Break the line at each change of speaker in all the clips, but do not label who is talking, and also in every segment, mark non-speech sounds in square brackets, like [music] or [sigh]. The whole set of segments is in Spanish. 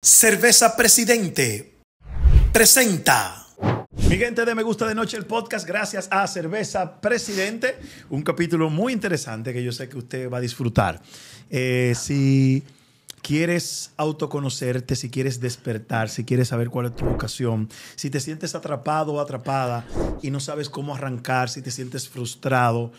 Cerveza Presidente presenta. Mi gente de Me Gusta de Noche, el podcast, gracias a Cerveza Presidente. Un capítulo muy interesante que yo sé que usted va a disfrutar. Eh, si quieres autoconocerte, si quieres despertar, si quieres saber cuál es tu vocación, si te sientes atrapado o atrapada y no sabes cómo arrancar, si te sientes frustrado,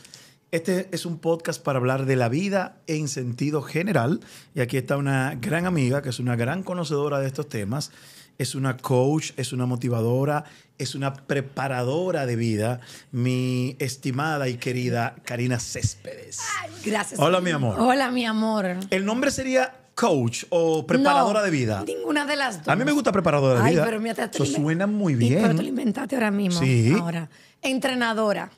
este es un podcast para hablar de la vida en sentido general. Y aquí está una gran amiga que es una gran conocedora de estos temas. Es una coach, es una motivadora, es una preparadora de vida, mi estimada y querida Karina Céspedes. gracias. Hola, mi amor.
Hola, mi amor.
El nombre sería coach o preparadora de vida? Ninguna
de las dos. A mí me gusta preparadora de vida. Eso suena
muy bien. pero te lo
inventaste ahora mismo. Sí. Ahora. Entrenadora.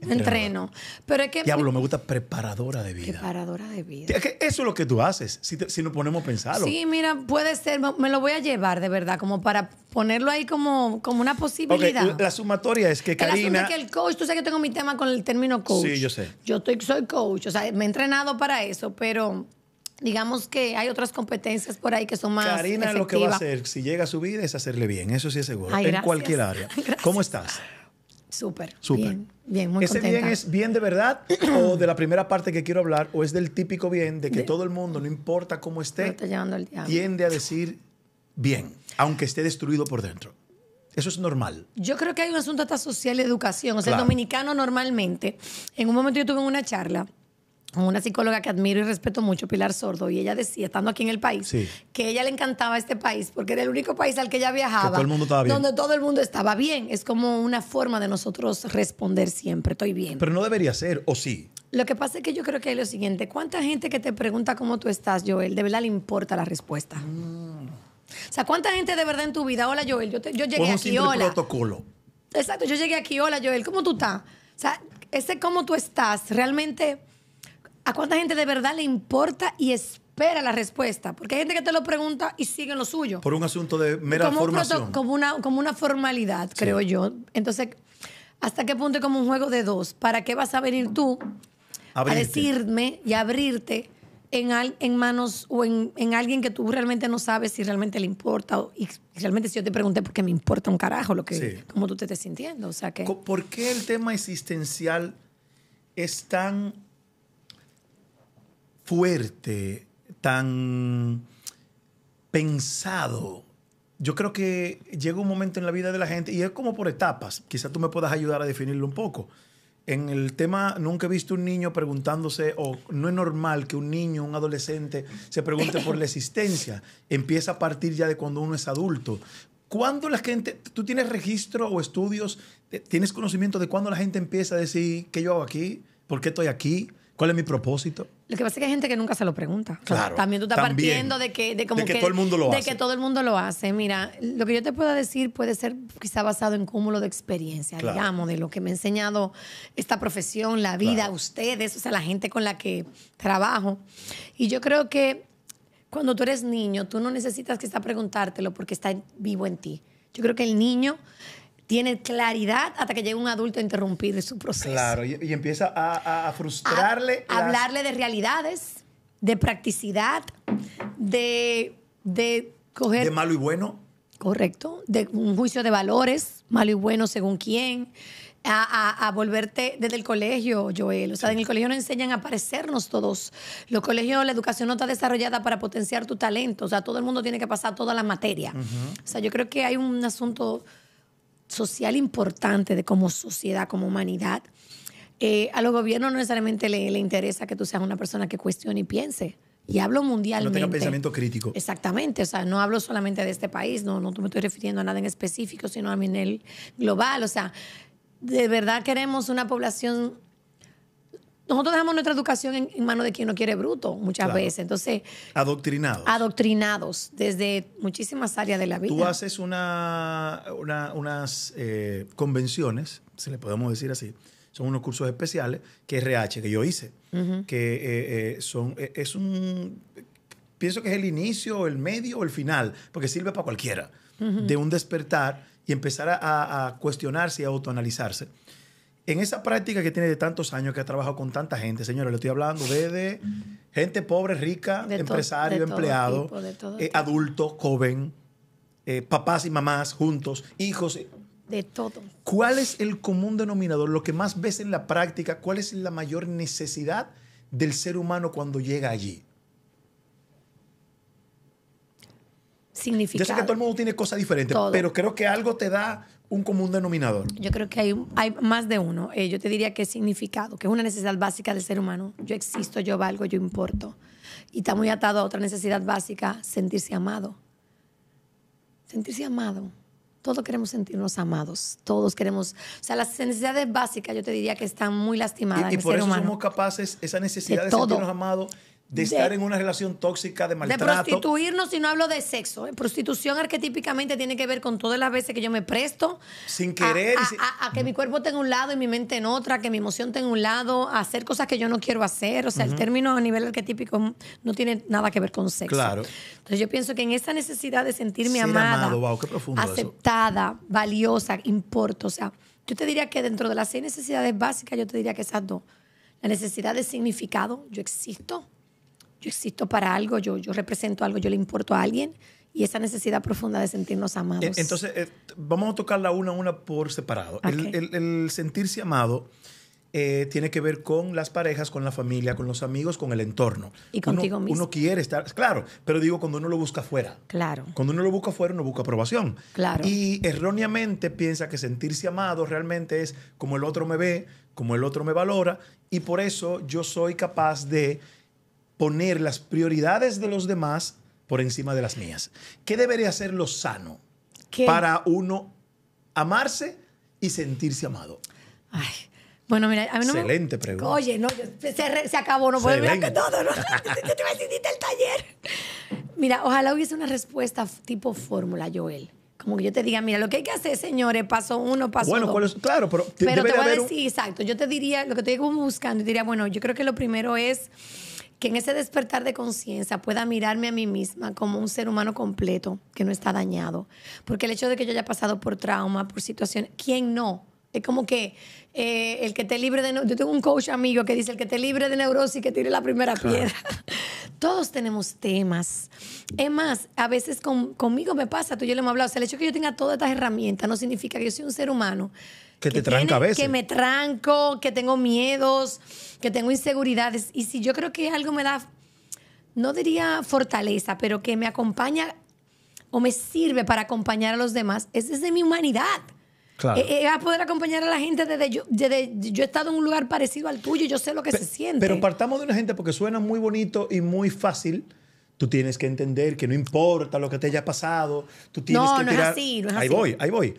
Entreno.
Pero es que. Diablo,
me gusta preparadora de vida.
Preparadora de vida.
eso es lo que tú haces, si, nos ponemos a pensarlo. Sí,
mira, puede ser, me lo voy a llevar de verdad, como para ponerlo ahí como, como una posibilidad.
la sumatoria es que Karina. El es que el
coach, tú sabes que tengo mi tema con el término coach. Sí, yo sé. Yo soy coach, o sea, me he entrenado para eso, pero digamos que hay otras competencias por ahí que son más. Karina lo que va a
hacer, si llega a su vida, es hacerle bien, eso sí es seguro, en cualquier área. [laughs] ¿Cómo estás? Súper. Súper.
Bien, ¿Ese bien es
bien de verdad o de la primera parte que quiero hablar o es del típico bien de que todo el mundo, no importa cómo esté, tiende a decir bien, aunque esté destruido por dentro? Eso es normal.
Yo creo que hay un asunto hasta social de educación. O sea, el dominicano normalmente, en un momento yo tuve una charla una psicóloga que admiro y respeto mucho, Pilar Sordo, y ella decía, estando aquí en el país, que que ella le encantaba este país porque era el único país al que ella viajaba, mundo donde todo el mundo estaba bien. Es como una forma de nosotros responder siempre, estoy bien.
Pero no debería ser, ¿o sí?
Lo que pasa es que yo creo que es lo siguiente, ¿cuánta gente que te pregunta cómo tú estás, Joel, de verdad le importa la respuesta? Mm. O sea, ¿cuánta gente de verdad en tu vida, hola Joel, yo, yo llegué aquí, hola. protocolo. Exacto, yo llegué aquí, hola Joel, ¿cómo tú estás? O sea, ese cómo tú estás realmente ¿A cuánta gente de verdad le importa y espera la respuesta? Porque hay gente que te lo pregunta y sigue en lo suyo. Por un
asunto de mera como formación. Un como,
una, como una formalidad, creo yo. Entonces, ¿hasta qué punto es como un juego de dos? ¿Para qué vas a venir tú a decirme y abrirte en, en manos o en, alguien que tú realmente no sabes si realmente le importa o, y realmente si yo te pregunté porque me importa un carajo lo que cómo tú te estés sintiendo
o sea que ¿por qué el tema existencial es tan fuerte, tan pensado. Yo creo que llega un momento en la vida de la gente, y es como por etapas, Quizá tú me puedas ayudar a definirlo un poco. En el tema, nunca he visto un niño preguntándose, o no es normal que un niño, un adolescente, se pregunte por la existencia. Empieza a partir ya de cuando uno es adulto. ¿Cuándo la gente, tú tienes registro o estudios, eh, tienes conocimiento de cuándo la gente empieza a decir, ¿qué yo hago aquí? ¿Por qué estoy aquí? ¿Cuál es mi propósito?
Lo que pasa es que hay gente que nunca se lo pregunta. Claro. También tú estás partiendo de que, como que, todo el mundo lo de hace. que todo el mundo lo hace. Mira, lo que yo te pueda decir puede ser quizá basado en cúmulo de experiencia, digamos, de lo que me ha enseñado esta profesión, la vida, ustedes, o sea, la gente con la que trabajo. Y yo creo que cuando tú eres niño, tú no necesitas quizá preguntártelo porque está vivo en ti. Yo creo que el niño tiene claridad hasta que llega un adulto a interrumpir su proceso. Claro,
y, empieza a, frustrarle. A, Hablarle
de realidades, de practicidad, de,
coger... De malo y bueno.
Correcto, de un juicio de valores, malo y bueno según quién. A, volverte desde el colegio, Joel. O sea, en el colegio no enseñan a parecernos todos. Los colegios, la educación no está desarrollada para potenciar tu talento. O sea, todo el mundo tiene que pasar toda la materia. O sea, yo creo que hay un asunto social importante de como sociedad, como humanidad. Eh, a los gobiernos no necesariamente le, interesa que tú seas una persona que cuestione y piense. Y hablo mundialmente. No tenga pensamiento crítico. Exactamente. O sea, no hablo solamente de este país, no, no me estoy refiriendo a nada en específico, sino a nivel global. O sea, de verdad queremos una población nosotros dejamos nuestra educación en, manos de quien no quiere bruto muchas veces. Entonces.
Adoctrinados.
Adoctrinados desde muchísimas áreas de la vida. Tú haces
una, unas eh, convenciones, se le podemos decir así. Son unos cursos especiales que RH, que yo hice, que eh, eh, son, es un, pienso que es el inicio, el medio o el final, porque sirve para cualquiera, de un despertar y empezar a, a cuestionarse y autoanalizarse en esa práctica que tiene de tantos años, que ha trabajado con tanta gente, señora, le estoy hablando de gente pobre, rica, empresario, empleado, eh, adulto, joven, eh, papás y mamás juntos, hijos. De todo. ¿Cuál es el común denominador, lo que más ves en la práctica, cuál es la mayor necesidad del ser humano cuando llega allí?
Yo sé que todo el
mundo tiene cosas diferentes, pero creo que algo te da un común denominador. Yo
creo que hay, hay más de uno. Eh, yo te diría que es significado, que es una necesidad básica del ser humano. Yo existo, yo valgo, yo importo. Y está muy atado a otra necesidad básica, sentirse amado. Sentirse amado. Todos queremos sentirnos amados, todos queremos, o sea, las necesidades básicas yo te diría que están muy lastimadas. Y, por eso somos
capaces, esa necesidad de sentirnos amados, de, estar en una relación tóxica, de maltrato. De
prostituirnos, y no hablo de sexo. ¿eh? Prostitución arquetípicamente tiene que ver con todas las veces que yo me presto.
Sin querer.
A, que mi cuerpo tenga un lado y mi mente en otra, que mi emoción tenga un lado, a hacer cosas que yo no quiero hacer. O sea, el término a nivel arquetípico no tiene nada que ver con sexo. Claro. Entonces yo pienso que en esa necesidad de sentirme amada, amado, aceptada, valiosa, importo. O sea, yo te diría que dentro de las seis necesidades básicas, yo te diría que esas dos. La necesidad de significado, yo existo yo existo para algo, yo, yo represento algo, yo le importo a alguien y esa necesidad profunda de sentirnos amados. E, entonces,
eh, vamos a tocarla una a una por separado. El, sentirse amado eh, tiene que ver con las parejas, con la familia, con los amigos, con el entorno. Y contigo uno, mismo. Uno quiere estar, claro, pero digo cuando uno lo busca afuera. Claro. Cuando uno lo busca afuera, uno busca aprobación. Claro. Y erróneamente piensa que sentirse amado realmente es como el otro me ve, como el otro me valora, y por eso yo soy capaz de poner las prioridades de los demás por encima de las mías. ¿Qué debería hacer lo sano para uno amarse y sentirse amado? Ay,
bueno, mira, a mí Excelente pregunta. Oye, no, se, se acabó, no puedo mirar que todo, ¿no? [laughs] [laughs]
te voy el
taller. Mira, ojalá hubiese una respuesta tipo fórmula, Joel. Como que yo te diga, mira, lo que hay que hacer, señores, paso uno, paso dos. Bueno,
claro, pero... Pero te voy a
decir, exacto, yo te diría, lo que estoy buscando, yo diría, bueno, yo creo que lo primero es que en ese despertar de conciencia pueda mirarme a mí misma como un ser humano completo que no está dañado. Porque el hecho de que yo haya pasado por trauma, por situaciones, ¿quién no? Es como que eh, el que te libre de... Yo tengo un coach amigo que dice, el que te libre de neurosis, que tire la primera piedra. [laughs] Todos tenemos temas. Es más, a veces conmigo me pasa, tú y yo le hemos hablado, el hecho de que yo tenga todas estas herramientas no significa que yo sea un ser humano
que, te veces. Que
me tranco, que tengo miedos, que tengo inseguridades. Y si yo creo que algo me da, no diría fortaleza, pero que me acompaña o me sirve para acompañar a los demás, es desde mi humanidad. Claro. Eh, eh, a poder acompañar a la gente desde yo, yo he estado en un lugar parecido al tuyo, yo sé lo que se siente. Pero
partamos de una gente porque suena muy bonito y muy fácil. Tú tienes que entender que no importa lo que te haya pasado. Tú tienes no, no es así, Ahí voy, ahí voy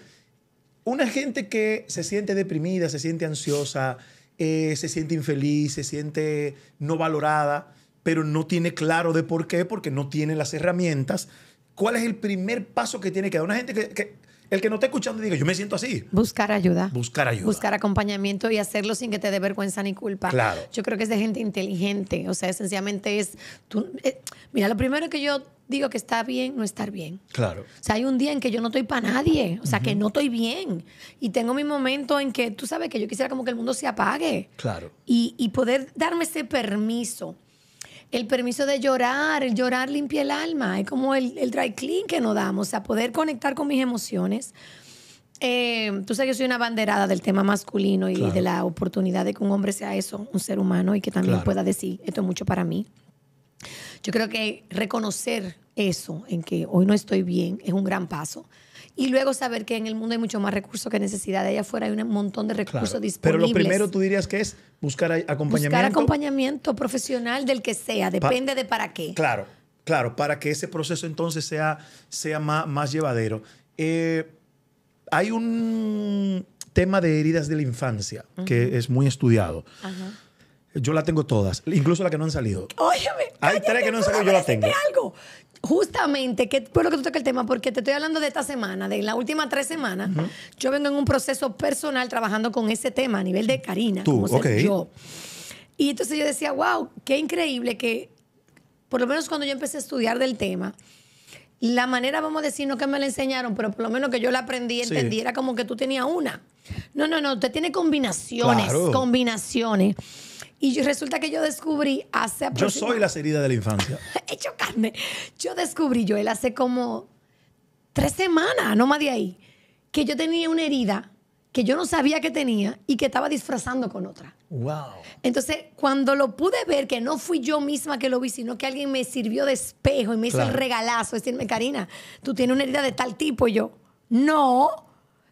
una gente que se siente deprimida, se siente ansiosa, eh, se siente infeliz, se siente no valorada, pero no tiene claro de por qué, porque no tiene las herramientas, ¿cuál es el primer paso que tiene que dar? Una gente que el que no está escuchando diga, yo me siento así. Buscar ayuda. Buscar ayuda. Buscar
acompañamiento y hacerlo sin que te dé vergüenza ni culpa. Claro. Yo creo que es de gente inteligente. O sea, sencillamente es. Tú, eh, mira, lo primero que yo digo que está bien no estar bien. Claro. O sea, hay un día en que yo no estoy para nadie, o sea, que no estoy bien. Y tengo mi momento en que tú sabes que yo quisiera como que el mundo se apague. Claro. Y, y poder darme ese permiso el permiso de llorar, el llorar limpia el alma, es como el, el dry clean que nos damos, o sea, poder conectar con mis emociones. Eh, tú sabes que soy una banderada del tema masculino y de la oportunidad de que un hombre sea eso, un ser humano y que también pueda decir, esto es mucho para mí. Yo creo que reconocer eso, en que hoy no estoy bien, es un gran paso. Y luego saber que en el mundo hay mucho más recursos que necesidad. allá afuera hay un montón de recursos disponibles. Pero lo primero
tú dirías que es buscar acompañamiento. Buscar
acompañamiento profesional del que sea, depende de para qué.
Claro, claro, para que ese proceso entonces sea, sea más, más llevadero. Eh, hay un tema de heridas de la infancia que es muy estudiado. Yo la tengo todas, incluso la que no han salido.
Óyeme, hay tres que no han salido, yo la tengo. Algo justamente, qué por lo que tú tocas el tema, porque te estoy hablando de esta semana, de las últimas tres semanas, yo vengo en un proceso personal trabajando con ese tema a nivel de Karina, como yo. Y entonces yo decía, wow, qué increíble que, por lo menos cuando yo empecé a estudiar del tema, la manera, vamos a decir, no que me la enseñaron, pero por lo menos que yo la aprendí y entendí, era como que tú tenías una. No, no, no, usted tiene combinaciones, combinaciones. Y resulta que yo descubrí hace Yo soy las
heridas de la infancia.
[laughs] Hecho carne. Yo descubrí, yo él hace como tres semanas, no más de ahí, que yo tenía una herida que yo no sabía que tenía y que estaba disfrazando con otra. Wow. Entonces, cuando lo pude ver, que no fui yo misma que lo vi, sino que alguien me sirvió de espejo y me hizo el regalazo, decirme, Karina, tú tienes una herida de tal tipo, y yo, no,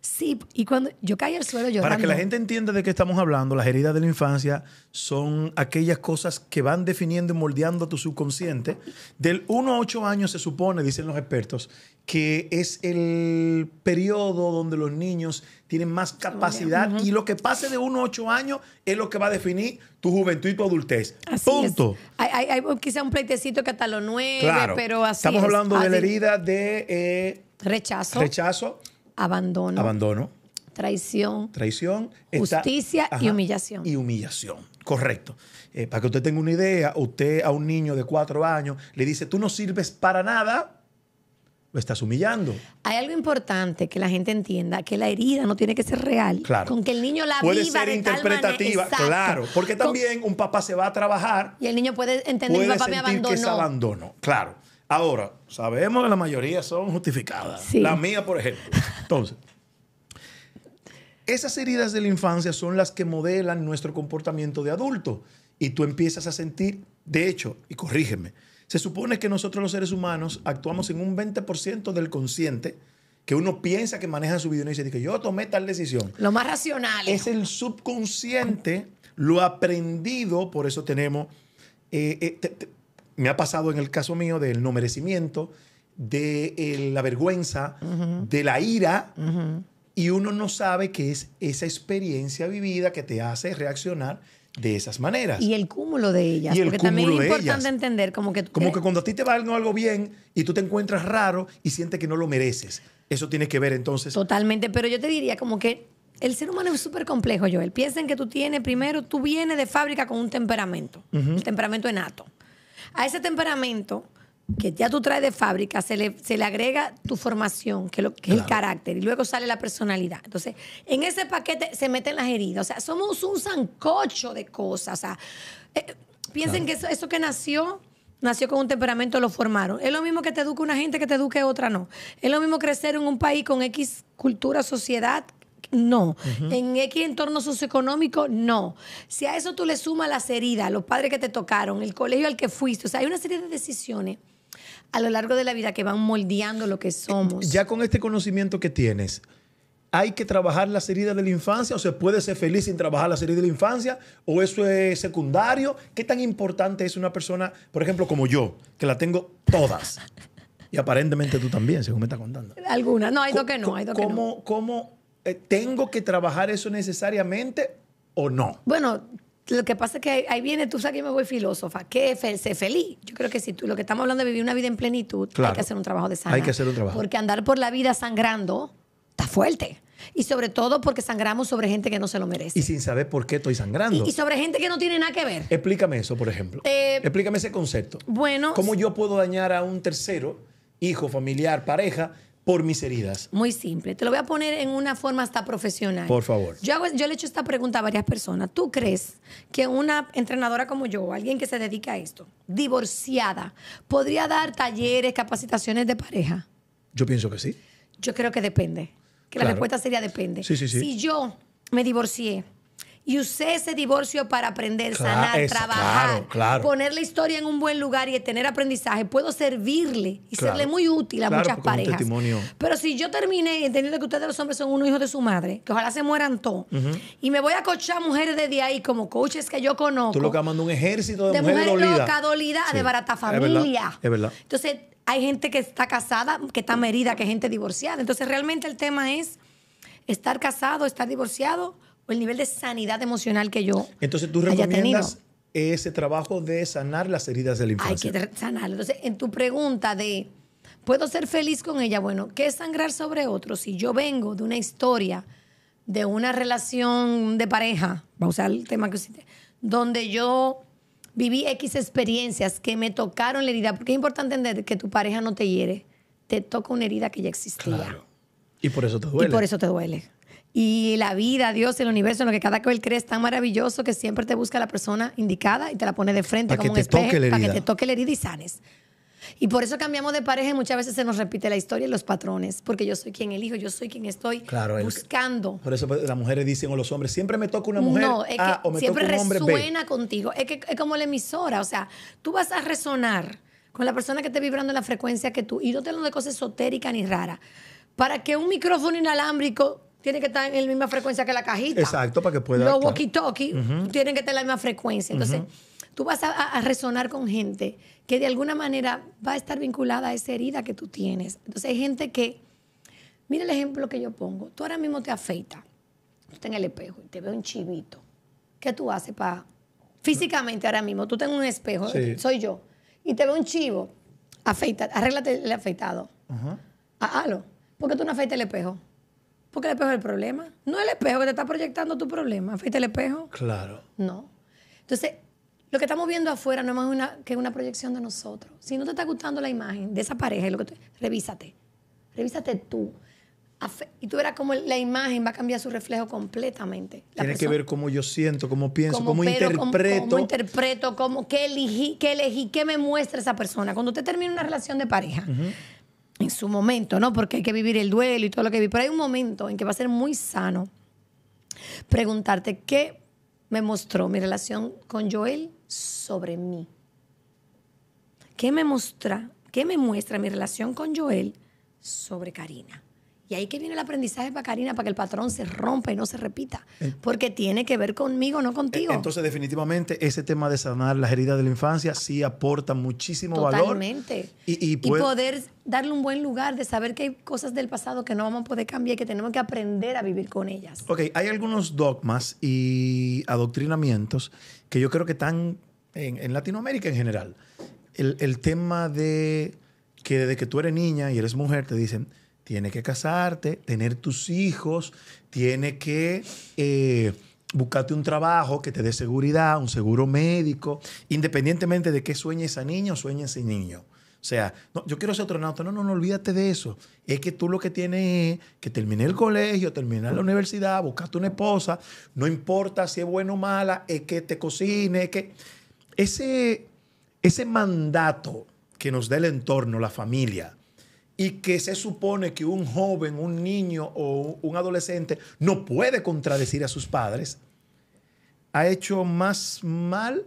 Sí, y cuando yo caí al suelo yo Para que la gente
entienda de qué estamos hablando, las heridas de la infancia son aquellas cosas que van definiendo y moldeando tu subconsciente. Del 1 a 8 años se supone, dicen los expertos, que es el periodo donde los niños tienen más capacidad y lo que pase de 1 a 8 años es lo que va a definir tu juventud y tu adultez. Así Punto.
Hay, hay, quizá un pleitecito que hasta los pero así Estamos hablando de la herida de... Eh, rechazo. Rechazo abandono. Abandono. Traición.
Traición. Justicia y humillación. Y humillación, correcto. Eh, para que usted tenga una idea, usted a un niño de cuatro años le dice, tú no sirves para nada, lo estás humillando.
Hay algo importante que la gente entienda, que la herida no tiene que ser real. Claro. Con que el niño la puede viva ser interpretativa, claro.
Porque también un papá se va a trabajar.
Y el niño puede entender, que mi papá me abandonó. Que es abandono,
claro. Ahora, sabemos que la mayoría son justificadas. La mía, por ejemplo. Entonces, esas heridas de la infancia son las que modelan nuestro comportamiento de adulto. Y tú empiezas a sentir, de hecho, y corrígeme, se supone que nosotros los seres humanos actuamos en un 20% del consciente, que uno piensa que maneja su vida y dice que yo tomé tal decisión. Lo más racional. Es el subconsciente, lo aprendido, por eso tenemos, eh, eh, me ha pasado en el caso mío del no merecimiento, de eh, la vergüenza, de la ira, y uno no sabe qué es esa experiencia vivida que te hace reaccionar de esas maneras. Y
el cúmulo de ellas. Y el porque también es importante entender como que... Como que
cuando a ti te va algo, bien y tú te encuentras raro y sientes que no lo mereces. Eso tiene que ver entonces...
Totalmente, pero yo te diría como que el ser humano es súper complejo, Joel. Piensa en que tú tienes, primero, tú vienes de fábrica con un temperamento, el un temperamento enato a ese temperamento que ya tú traes de fábrica, se le, agrega tu formación, que, es el carácter, y luego sale la personalidad. Entonces, en ese paquete se meten las heridas. O sea, somos un zancocho de cosas. O sea, eh, piensen que eso que nació nació con un temperamento, lo formaron. Es lo mismo que te eduque una gente que te eduque otra, no. Es lo mismo crecer en un país con X cultura, sociedad, no. En X entorno socioeconómico, no. Si a eso tú le sumas las heridas, los padres que te tocaron, el colegio al que fuiste, o sea, hay una serie de decisiones a lo largo de la vida que van moldeando
lo que eh, somos. Ya con este conocimiento que tienes, ¿hay que trabajar las heridas de la infancia o se puede ser feliz sin trabajar las heridas de la infancia? ¿O eso es secundario? ¿Qué tan importante es una persona, por ejemplo, como yo, que la tengo todas? Y aparentemente tú también, según me estás contando.
Algunas, no, hay dos que no, hay dos que no.
¿Cómo, eh, ¿tengo que trabajar eso necesariamente o no?
Bueno, lo que pasa es que ahí viene, tú sabes que me voy filósofa, ¿Qué es ser feliz. Yo creo que si tú, lo que estamos hablando de vivir una vida en plenitud, hay que hacer un trabajo de sangre. Hay que hacer un trabajo. Porque andar por la vida sangrando
está fuerte.
Y sobre todo porque sangramos sobre gente que no se lo merece. Y
sin saber por qué estoy sangrando. Y, sobre
gente que no tiene nada que ver.
Explícame eso, por ejemplo. Eh, Explícame ese concepto.
Bueno. ¿Cómo
yo puedo dañar a un tercero, hijo, familiar, pareja, por mis heridas? Muy
simple. Te lo voy a poner en una forma hasta profesional. Por favor. Yo, yo le he hecho esta pregunta a varias personas. ¿Tú crees que una entrenadora como yo, alguien que se dedica a esto, divorciada, podría dar talleres, capacitaciones de pareja?
Yo pienso que sí.
Yo creo que depende. Que la respuesta sería depende. Sí, sí, sí. Si yo me divorcié, y usé ese divorcio para aprender, sanar, trabajar, poner la historia en un buen lugar y tener aprendizaje, puedo servirle y serle muy útil a muchas parejas. Pero si yo terminé entendiendo que ustedes los hombres son unos hijos de su madre, que ojalá se mueran todos, y me voy a cochar mujeres de ahí como coaches que yo conozco. Tú lo que
un ejército de, mujeres loca, de barata familia. Entonces,
hay gente que está casada, que está merida, que hay gente divorciada. Entonces, realmente el tema es estar casado, estar divorciado el nivel de sanidad emocional que yo
Entonces tú recomiendas ese trabajo de sanar las heridas del la infancia. Hay que
sanarlo. Entonces, en tu pregunta de ¿puedo ser feliz con ella? Bueno, ¿qué es sangrar sobre otro? Si yo vengo de una historia, de una relación de pareja, vamos a usar el tema que hiciste, donde yo viví X experiencias que me tocaron la herida, porque es importante entender que tu pareja no te hiere, te toca una herida que ya existía.
Claro. Y por eso te duele. Y por eso te
duele y la vida, Dios, el universo, en lo que cada cual cree es tan maravilloso que siempre te busca la persona indicada y te la pone de frente como que un espejo para que te toque el herida y sanes. Y por eso cambiamos de pareja y muchas veces se nos repite la historia y los patrones, porque yo soy quien elijo, yo soy quien estoy buscando.
por eso pues, las mujeres dicen o los hombres, siempre me toca una mujer no, ah, siempre resuena
contigo. Es que es como la emisora, o sea, tú vas a resonar con la persona que esté vibrando en la frecuencia que tú. Y no te hablo de cosas esotéricas ni raras. Para que un micrófono inalámbrico tiene que estar en la misma frecuencia que la cajita.
Exacto, para que pueda. Los
walkie-talkie tienen que estar en la misma frecuencia. Entonces, tú vas a, resonar con gente que de alguna manera va a estar vinculada a esa herida que tú tienes. Entonces, hay gente que. Mira el ejemplo que yo pongo. Tú ahora mismo te afeitas, tú estás en el espejo y te veo un chivito. ¿Qué tú haces para. Físicamente ahora mismo, tú tengo un espejo, soy yo, y te veo un chivo, afeita, arréglate el afeitado. Ajá. Ah, ¿Por qué tú no afeitas el espejo? Porque el espejo es el problema. No el espejo que te está proyectando tu problema. ¿Fuiste el espejo? Claro. No. Entonces, lo que estamos viendo afuera no es más una, que una proyección de nosotros. Si no te está gustando la imagen de esa pareja, lo que revísate. Revísate tú. y tú verás cómo la imagen va a cambiar su reflejo completamente. Tiene que ver
cómo yo siento, cómo pienso, cómo, interpreto. Cómo,
interpreto, cómo, qué elegí, qué elegí, qué me muestra esa persona. Cuando usted termina una relación de pareja, en su momento, ¿no? Porque hay que vivir el duelo y todo lo que vi. Pero hay un momento en que va a ser muy sano preguntarte qué me mostró mi relación con Joel sobre mí. ¿Qué me muestra, qué me muestra mi relación con Joel sobre Karina? Y ahí que viene el aprendizaje para Karina, para que el patrón se rompa y no se repita. Eh. Porque tiene que ver conmigo, no eh, contigo. Entonces,
definitivamente, ese tema de sanar las heridas de la infancia sí aporta muchísimo valor. Y,
y, poder darle un buen lugar, de saber que hay cosas del pasado que no vamos a poder cambiar y que tenemos que aprender a vivir con ellas.
Ok, hay algunos dogmas y adoctrinamientos que yo creo que están en, Latinoamérica en general. El, el tema de que desde que tú eres niña y eres mujer te dicen tiene que casarte, tener tus hijos, tiene que eh, buscarte un trabajo que te dé seguridad, un seguro médico, independientemente de qué sueñe esa niña o sueñe ese niño. O sea, yo quiero ser astronauta. No, no, no, olvídate de eso. Es que tú lo que tienes es que termine el colegio, terminar la universidad, buscarte una esposa. No importa si es buena o mala, es que te cocine, es que... Ese, ese mandato que nos da el entorno, la familia, y que se supone que un joven, un niño o un adolescente no puede contradecir a sus padres, ha hecho más mal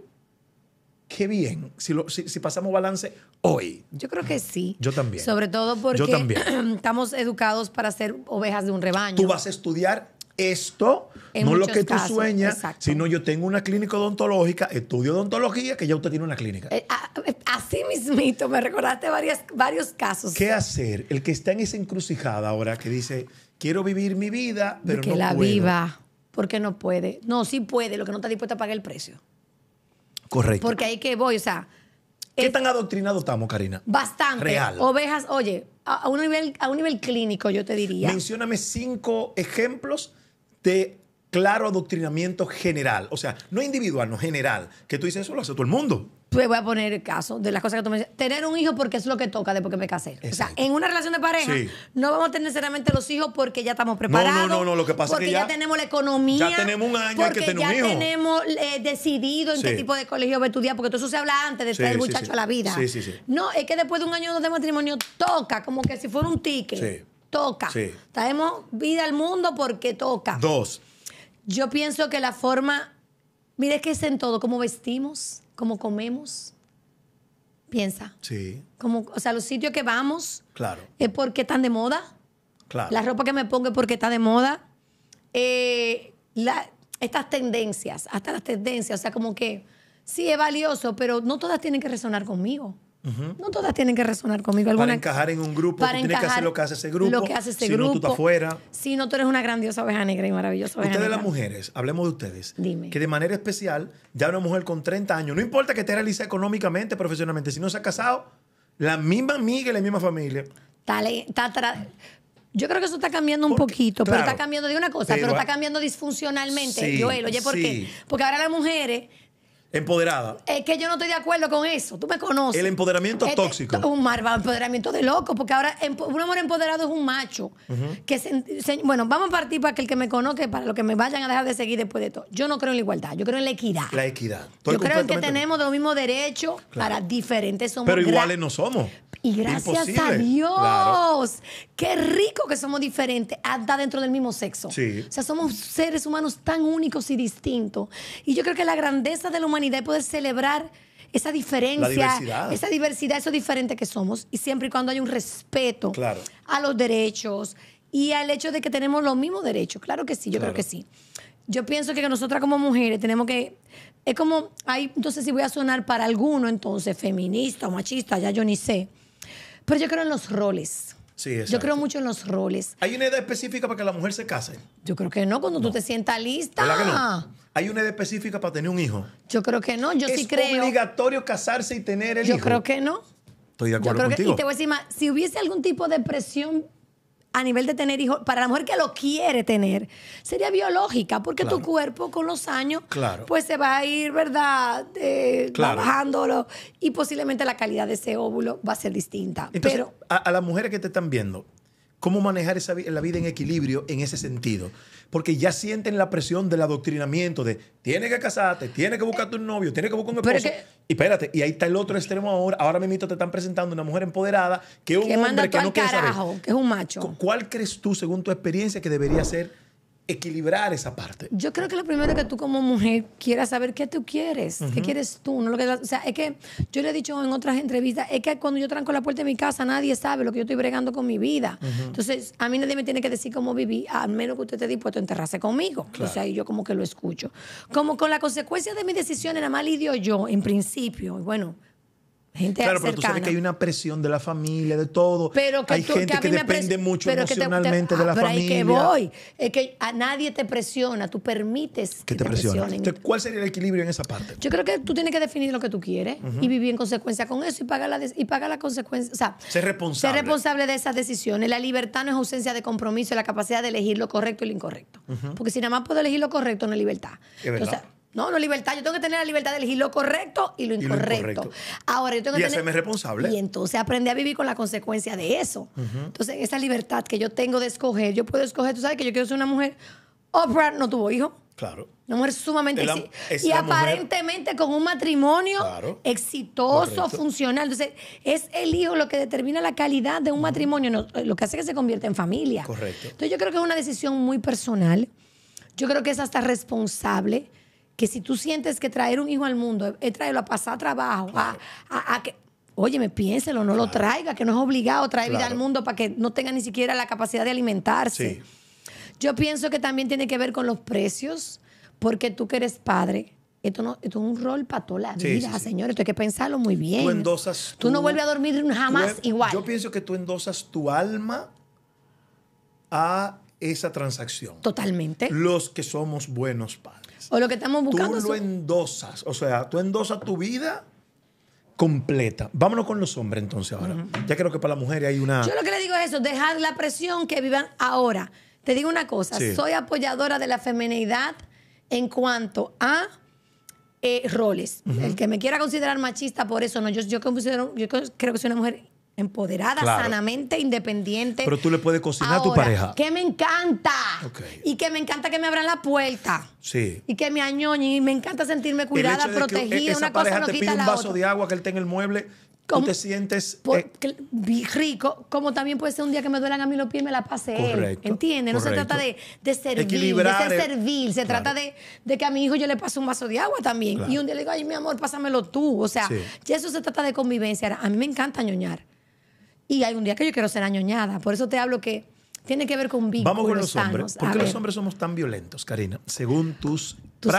que bien, si, pasamos balance hoy. Yo creo que sí. Yo también. Sobre
todo porque [clears throat] estamos educados para ser ovejas de un rebaño. Tú vas a estudiar esto, no no lo que tú sueñas,
sino yo tengo una clínica odontológica, estudio odontología, que ya usted tiene una clínica.
Eh, ah, eh, así mismito, me recordaste varios casos. ¿Qué
hacer? El que está en esa encrucijada ahora, que dice, quiero vivir mi vida, pero que la viva,
porque no puede. No, sí puede, lo que no está dispuesto a pagar el precio. Correcto. Porque ahí que voy, o sea...
¿Qué tan adoctrinado estamos, Karina?
Bastante. Real. Ovejas, oye, a, un nivel, a un nivel clínico, yo te diría.
Mencióname cinco ejemplos de claro adoctrinamiento general, o sea, no individual, no general, que tú dices, eso lo hace todo el mundo.
Pues voy a poner el caso de las cosas que tú me dices. Tener un hijo porque es lo que toca después que me casé. O sea, en una relación de pareja no vamos a tener necesariamente los hijos porque ya estamos preparados. No, no, no, lo que pasa es que ya, tenemos la economía. Ya tenemos un año que tener un hijo. ya tenemos eh, decidido en qué tipo de colegio va a estudiar, porque todo eso se habla antes de estar el muchacho a la vida. Sí, sí, sí. No, es que después de un año o dos de matrimonio toca, como que si fuera un ticket. Sí toca. Sí. Traemos vida al mundo porque toca. Dos. Yo pienso que la forma, mire es que es en todo, cómo vestimos, cómo comemos. Piensa. Sí. Como, o sea, los sitios que vamos. Claro. Es porque están de moda. Claro. La ropa que me pongo es porque está de moda. Eh, estas tendencias, hasta las tendencias, o sea, como que sí es valioso, pero no todas tienen que resonar conmigo. No todas tienen que resonar conmigo. para encajar
en un grupo, tú tienes que hacer lo que hace ese grupo. Lo que hace ese grupo. Si no, tú estás fuera.
Si no, tú eres una grandiosa oveja negra y maravillosa oveja Ustedes, las
mujeres, hablemos de ustedes. Dime. Que de manera especial, ya una mujer con 30 años, no importa que esté realice económicamente, profesionalmente, si no se ha casado, la misma amiga y la misma familia.
Está
Yo creo que eso está cambiando un poquito, pero está cambiando
de una cosa, pero, está cambiando disfuncionalmente. Joel, oye, ¿por qué? Porque ahora las mujeres
Empoderada.
Es que yo no estoy de acuerdo con eso. Tú me conoces. El empoderamiento es este, tóxico. Es un empoderamiento de loco, porque ahora em, un amor empoderado es un macho. que bueno, vamos a partir para que el que me conozca, para los que me vayan a dejar de seguir después de todo. Yo no creo en la igualdad, yo creo en la equidad. La
equidad. yo creo en que tenemos
los mismos derechos para diferentes somos. Pero iguales
no somos. Y gracias a Dios.
Qué rico que somos diferentes hasta dentro del mismo sexo. O sea, somos seres humanos tan únicos y distintos. Y yo creo que la grandeza de la humanidad es poder celebrar esa diferencia, esa diversidad, eso diferente que somos. Y siempre y cuando hay un respeto a los derechos y al hecho de que tenemos los mismos derechos. Claro que sí, yo creo que sí. Yo pienso que nosotras como mujeres tenemos que es como, hay, no sé si voy a sonar para alguno entonces, feminista o machista, ya yo ni sé. Pero yo creo en los roles. Sí, Yo creo mucho en los roles.
¿Hay una edad específica para que la mujer se case?
Yo creo que no, cuando tú te sientas lista.
¿Hay una edad específica para tener un hijo?
Yo creo que no, yo sí creo. ¿Es obligatorio casarse y tener el hijo? Yo creo que no.
Estoy de acuerdo yo creo Que, y te
voy a decir más, si hubiese algún tipo de presión a nivel de tener hijos, para la mujer que lo quiere tener, sería biológica, porque tu cuerpo con los años, pues se va a ir, ¿verdad? Bajándolo y posiblemente la calidad de ese óvulo va a ser distinta. Pero,
a las mujeres que te están viendo, cómo manejar esa, la vida en equilibrio en ese sentido. Porque ya sienten la presión del adoctrinamiento de tienes que casarte, tienes que buscarte un novio, tienes que buscar un esposo. y espérate, y ahí está el otro extremo ahora. Ahora mismo te están presentando una mujer empoderada que un hombre que no quiere carajo, que es un macho. ¿Cuál crees tú, según tu experiencia, que debería ser equilibrar esa parte?
Yo creo que lo primero que tú como mujer quieras saber qué tú quieres, qué quieres tú. No lo que, o sea, es que yo le he dicho en otras entrevistas, es que cuando yo tranco la puerta de mi casa nadie sabe lo que yo estoy bregando con mi vida. Entonces, a mí nadie me tiene que decir cómo viví, al menos que usted esté dispuesto a enterrarse conmigo. O sea, y yo como que lo escucho. Como con la consecuencia de mis decisiones, la más idea yo, en principio. Y bueno,
claro, pero tú sabes que hay una presión de la familia, de todo. Pero que hay gente que, depende mucho emocionalmente de ah, la familia. Pero que voy.
Es que a nadie te presiona, tú permites que, te, presionen.
¿cuál sería el equilibrio en esa parte?
Yo creo que tú tienes que definir lo que tú quieres y vivir en consecuencia con eso y pagar la, y consecuencia. O sea,
ser responsable. Ser responsable
de esas decisiones. La libertad no es ausencia de compromiso, es la capacidad de elegir lo correcto y lo incorrecto. Porque si nada más puedo elegir lo correcto, no es libertad. Es verdad. No, no libertad. Yo tengo que tener la libertad de elegir lo correcto y lo incorrecto. Ahora, yo tengo que y responsable. Y entonces aprende a vivir con la consecuencia de eso. Entonces, esa libertad que yo tengo de escoger, yo puedo escoger, tú sabes que yo quiero ser una mujer. Oprah no tuvo hijo. Claro. Una mujer sumamente y aparentemente con un matrimonio exitoso, funcional. Entonces, es el hijo lo que determina la calidad de un matrimonio, eh, lo que hace que se convierta en familia. Correcto. Entonces, yo creo que es una decisión muy personal. Yo creo que es hasta responsable que si tú sientes que traer un hijo al mundo es traerlo a pasar trabajo, a, que, óyeme, piénselo, no lo traiga, que no es obligado traer vida al mundo para que no tenga ni siquiera la capacidad de alimentarse. Sí. Yo pienso que también tiene que ver con los precios, porque tú que eres padre, esto, no, es un rol para toda la vida, señores. Esto hay que
pensarlo muy bien. Tú Tú, no vuelves a dormir jamás igual. Yo pienso que tú endosas tu alma a esa transacción.
Totalmente.
Los que somos buenos padres.
O lo que estamos buscando. Tú lo
endosas, o sea, tú endosas tu vida completa. Vámonos con los hombres entonces ahora. Ya creo que para la mujer hay una... Yo lo
que le digo es eso, dejar la presión que vivan ahora. Te digo una cosa, soy apoyadora de la feminidad en cuanto a eh, roles. El que me quiera considerar machista, por eso no, yo, yo creo que soy una mujer empoderada, sanamente, independiente. Pero tú
le puedes cocinar a tu pareja.
Que me encanta. Y que me encanta que me abran la puerta. Sí. Y que me añoñen. Y me encanta sentirme cuidada, e- protegida. una cosa no quita pide un vaso de
agua que él tenga en el mueble. ¿Cómo? te sientes eh,
rico, como también puede ser un día que me duelan a mí los pies y me la pase correcto, él. ¿Entiendes? No se trata de, servir, de ser eh, servil. Se trata de, que a mi hijo yo le pase un vaso de agua también. Y un día le digo, ay, mi amor, pásamelo tú. O sea, eso se trata de convivencia. A mí me encanta añoñar y hay un día que yo quiero ser añoñada. Por eso te hablo que tiene que ver con vínculos Vamos con los hombres. ¿Por qué los hombres
somos tan violentos, Karina? Según tus tus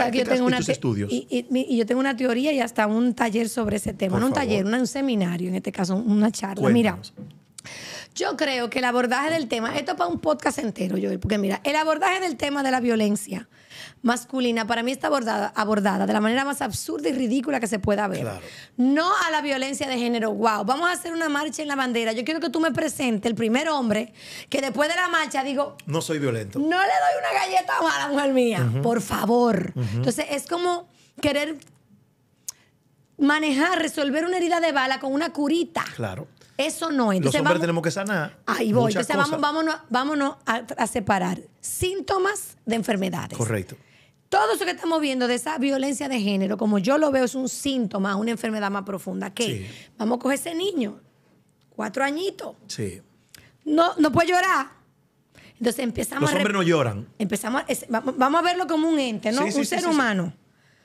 estudios.
Y, yo tengo una teoría y hasta un taller sobre ese tema. no un taller, un seminario, en este caso, una charla. Mira. Yo creo que el abordaje del tema, esto es para un podcast entero, Joel, porque mira, el abordaje del tema de la violencia masculina para mí está abordada, de la manera más absurda y ridícula que se pueda ver. No a la violencia de género. Wow, vamos a hacer una marcha en la bandera. Yo quiero que tú me presentes el primer hombre que después de la marcha digo...
No soy violento. No
le doy una galleta a la mujer mía, por
favor. Entonces
es como querer manejar, resolver una herida de bala con una curita. Claro. Eso no. Entonces, Los hombres tenemos
que sanar. Ahí voy. Entonces vamos,
vámonos, a separar síntomas de enfermedades. Correcto todo eso que estamos viendo de esa violencia de género, como yo lo veo, es un síntoma, una enfermedad más profunda ¿Qué? vamos a coger ese niño, cuatro añitos. Sí. No, no puede llorar. Entonces empezamos Los hombres no lloran. Empezamos a, vamos a verlo como un ente, ¿no? un ser humano.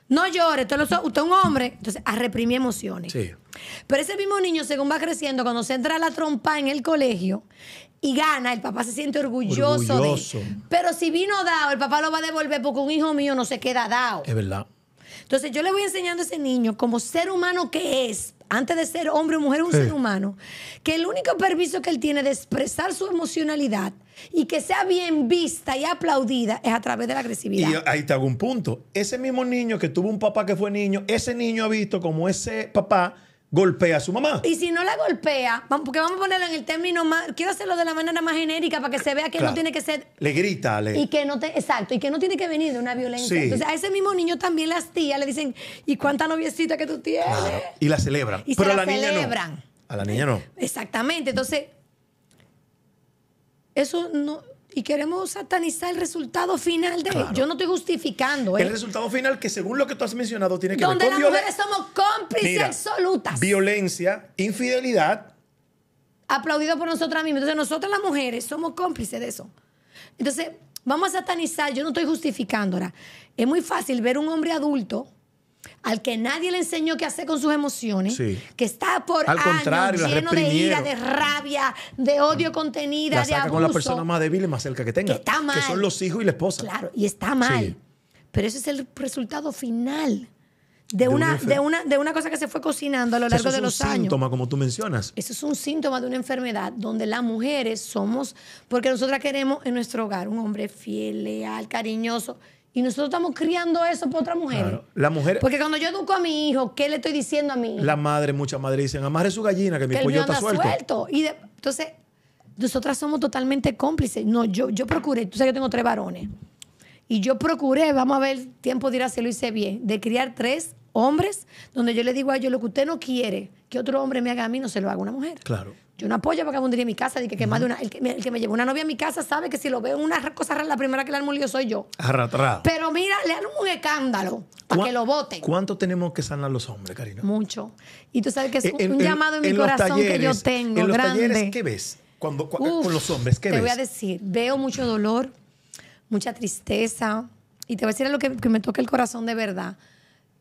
No llore, usted, es un hombre. Entonces, a reprimir emociones. Sí. Pero ese mismo niño, según va creciendo, cuando se entra la trompa en el colegio, y gana, el papá se siente orgulloso, de Pero si vino dado, el papá lo va a devolver porque un hijo mío no se queda dado. Es verdad. Entonces yo le voy enseñando a ese niño como ser humano que es, antes de ser hombre o mujer, un ser humano, que el único permiso que él tiene de expresar su emocionalidad y que sea bien vista y aplaudida es a través de la agresividad. Y
ahí te hago un punto. Ese mismo niño que tuvo un papá que fue niño, ese niño ha visto como ese papá golpea a su mamá. Y
si no la golpea, porque vamos a ponerlo en el término más, quiero hacerlo de la manera más genérica para que se vea que no tiene que ser...
Le grita, le... Y
que no te, exacto, y que no tiene que venir de una violencia. Entonces a ese mismo niño también las tías le dicen, ¿y cuánta noviecita que tú tienes?
Y la celebran. Pero se la, la celebran. A la niña no.
Exactamente, entonces... Eso no y queremos satanizar el resultado final de... Yo no estoy justificando.
¿eh? El resultado final que según lo que tú has mencionado tiene que ver con... Donde las mujeres
somos cómplices absolutas.
Violencia, infidelidad.
Aplaudido por nosotras mismas. Entonces nosotras las mujeres somos cómplices de eso. Entonces vamos a satanizar, yo no estoy justificando Es muy fácil ver un hombre adulto al que nadie le enseñó qué hacer con sus emociones, que está por al años lleno de ira, de rabia, de odio contenida, la de abuso. con la persona más
débil y más cerca que tenga. Que está mal. Que son los hijos y la esposa.
Claro, y está mal. Pero ese es el resultado final. De, una, de, una, de una cosa que se fue cocinando a lo largo de los años. Es un síntoma,
como tú mencionas.
Eso es un síntoma de una enfermedad donde las mujeres somos, porque nosotras queremos en nuestro hogar un hombre fiel, leal, cariñoso. Y nosotros estamos criando eso por otra mujer.
La mujer. Porque
cuando yo educo a mi hijo, ¿qué le estoy diciendo a mí? La
madre, muchas madres dicen, amarre su gallina, que mi pollo está suelto. suelto.
Y de... entonces, nosotras somos totalmente cómplices. No, yo, yo procuré, tú sabes, yo tengo tres varones. Y yo procuré, vamos a ver, tiempo dirá si lo hice bien, de criar tres hombres, donde yo le digo a ellos, lo que usted no quiere que otro hombre me haga a mí, no se lo haga una mujer. Claro. Yo no apoyo porque en mi casa. que, que de una, el, que, me llevó una novia a mi casa sabe que si lo veo una cosa rara, la primera que le armo molido soy yo. Pero mira, le armo un escándalo
para que lo voten. ¿Cuánto tenemos que sanar los hombres, Karina?
Mucho. Y tú sabes que es eh, un, llamado en, mi corazón que yo tengo. En los
¿qué ves? Cuando, con los hombres, ¿qué ves? Te voy a
decir, veo mucho dolor, mucha tristeza. Y te voy a decir lo que, que me toca el corazón de verdad.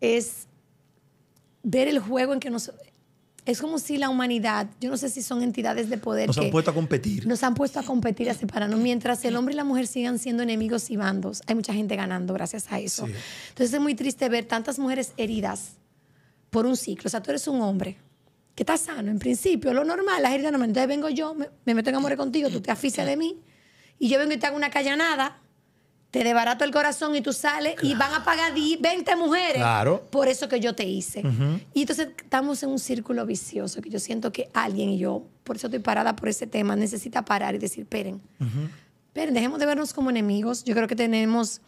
Es ver el juego en que nos es como si la humanidad, yo no sé si son entidades de poder. Nos han puesto a competir. Nos han puesto a competir, a separarnos. Mientras el hombre y la mujer sigan siendo enemigos y bandos, hay mucha gente ganando gracias a eso. Entonces es muy triste ver tantas mujeres heridas por un ciclo. O sea, tú eres un hombre que está sano, en principio, lo normal, las heridas me... Entonces vengo yo, me, me meto en amor contigo, tú te asfixias de mí, y yo vengo y te hago una callanada te debarato el corazón y tú sales y van a pagar 20 mujeres por eso que yo te hice. Y entonces estamos en un círculo vicioso que yo siento que alguien y yo, por eso estoy parada por ese tema, necesita parar y decir, esperen, dejemos de vernos como enemigos. Yo creo que tenemos,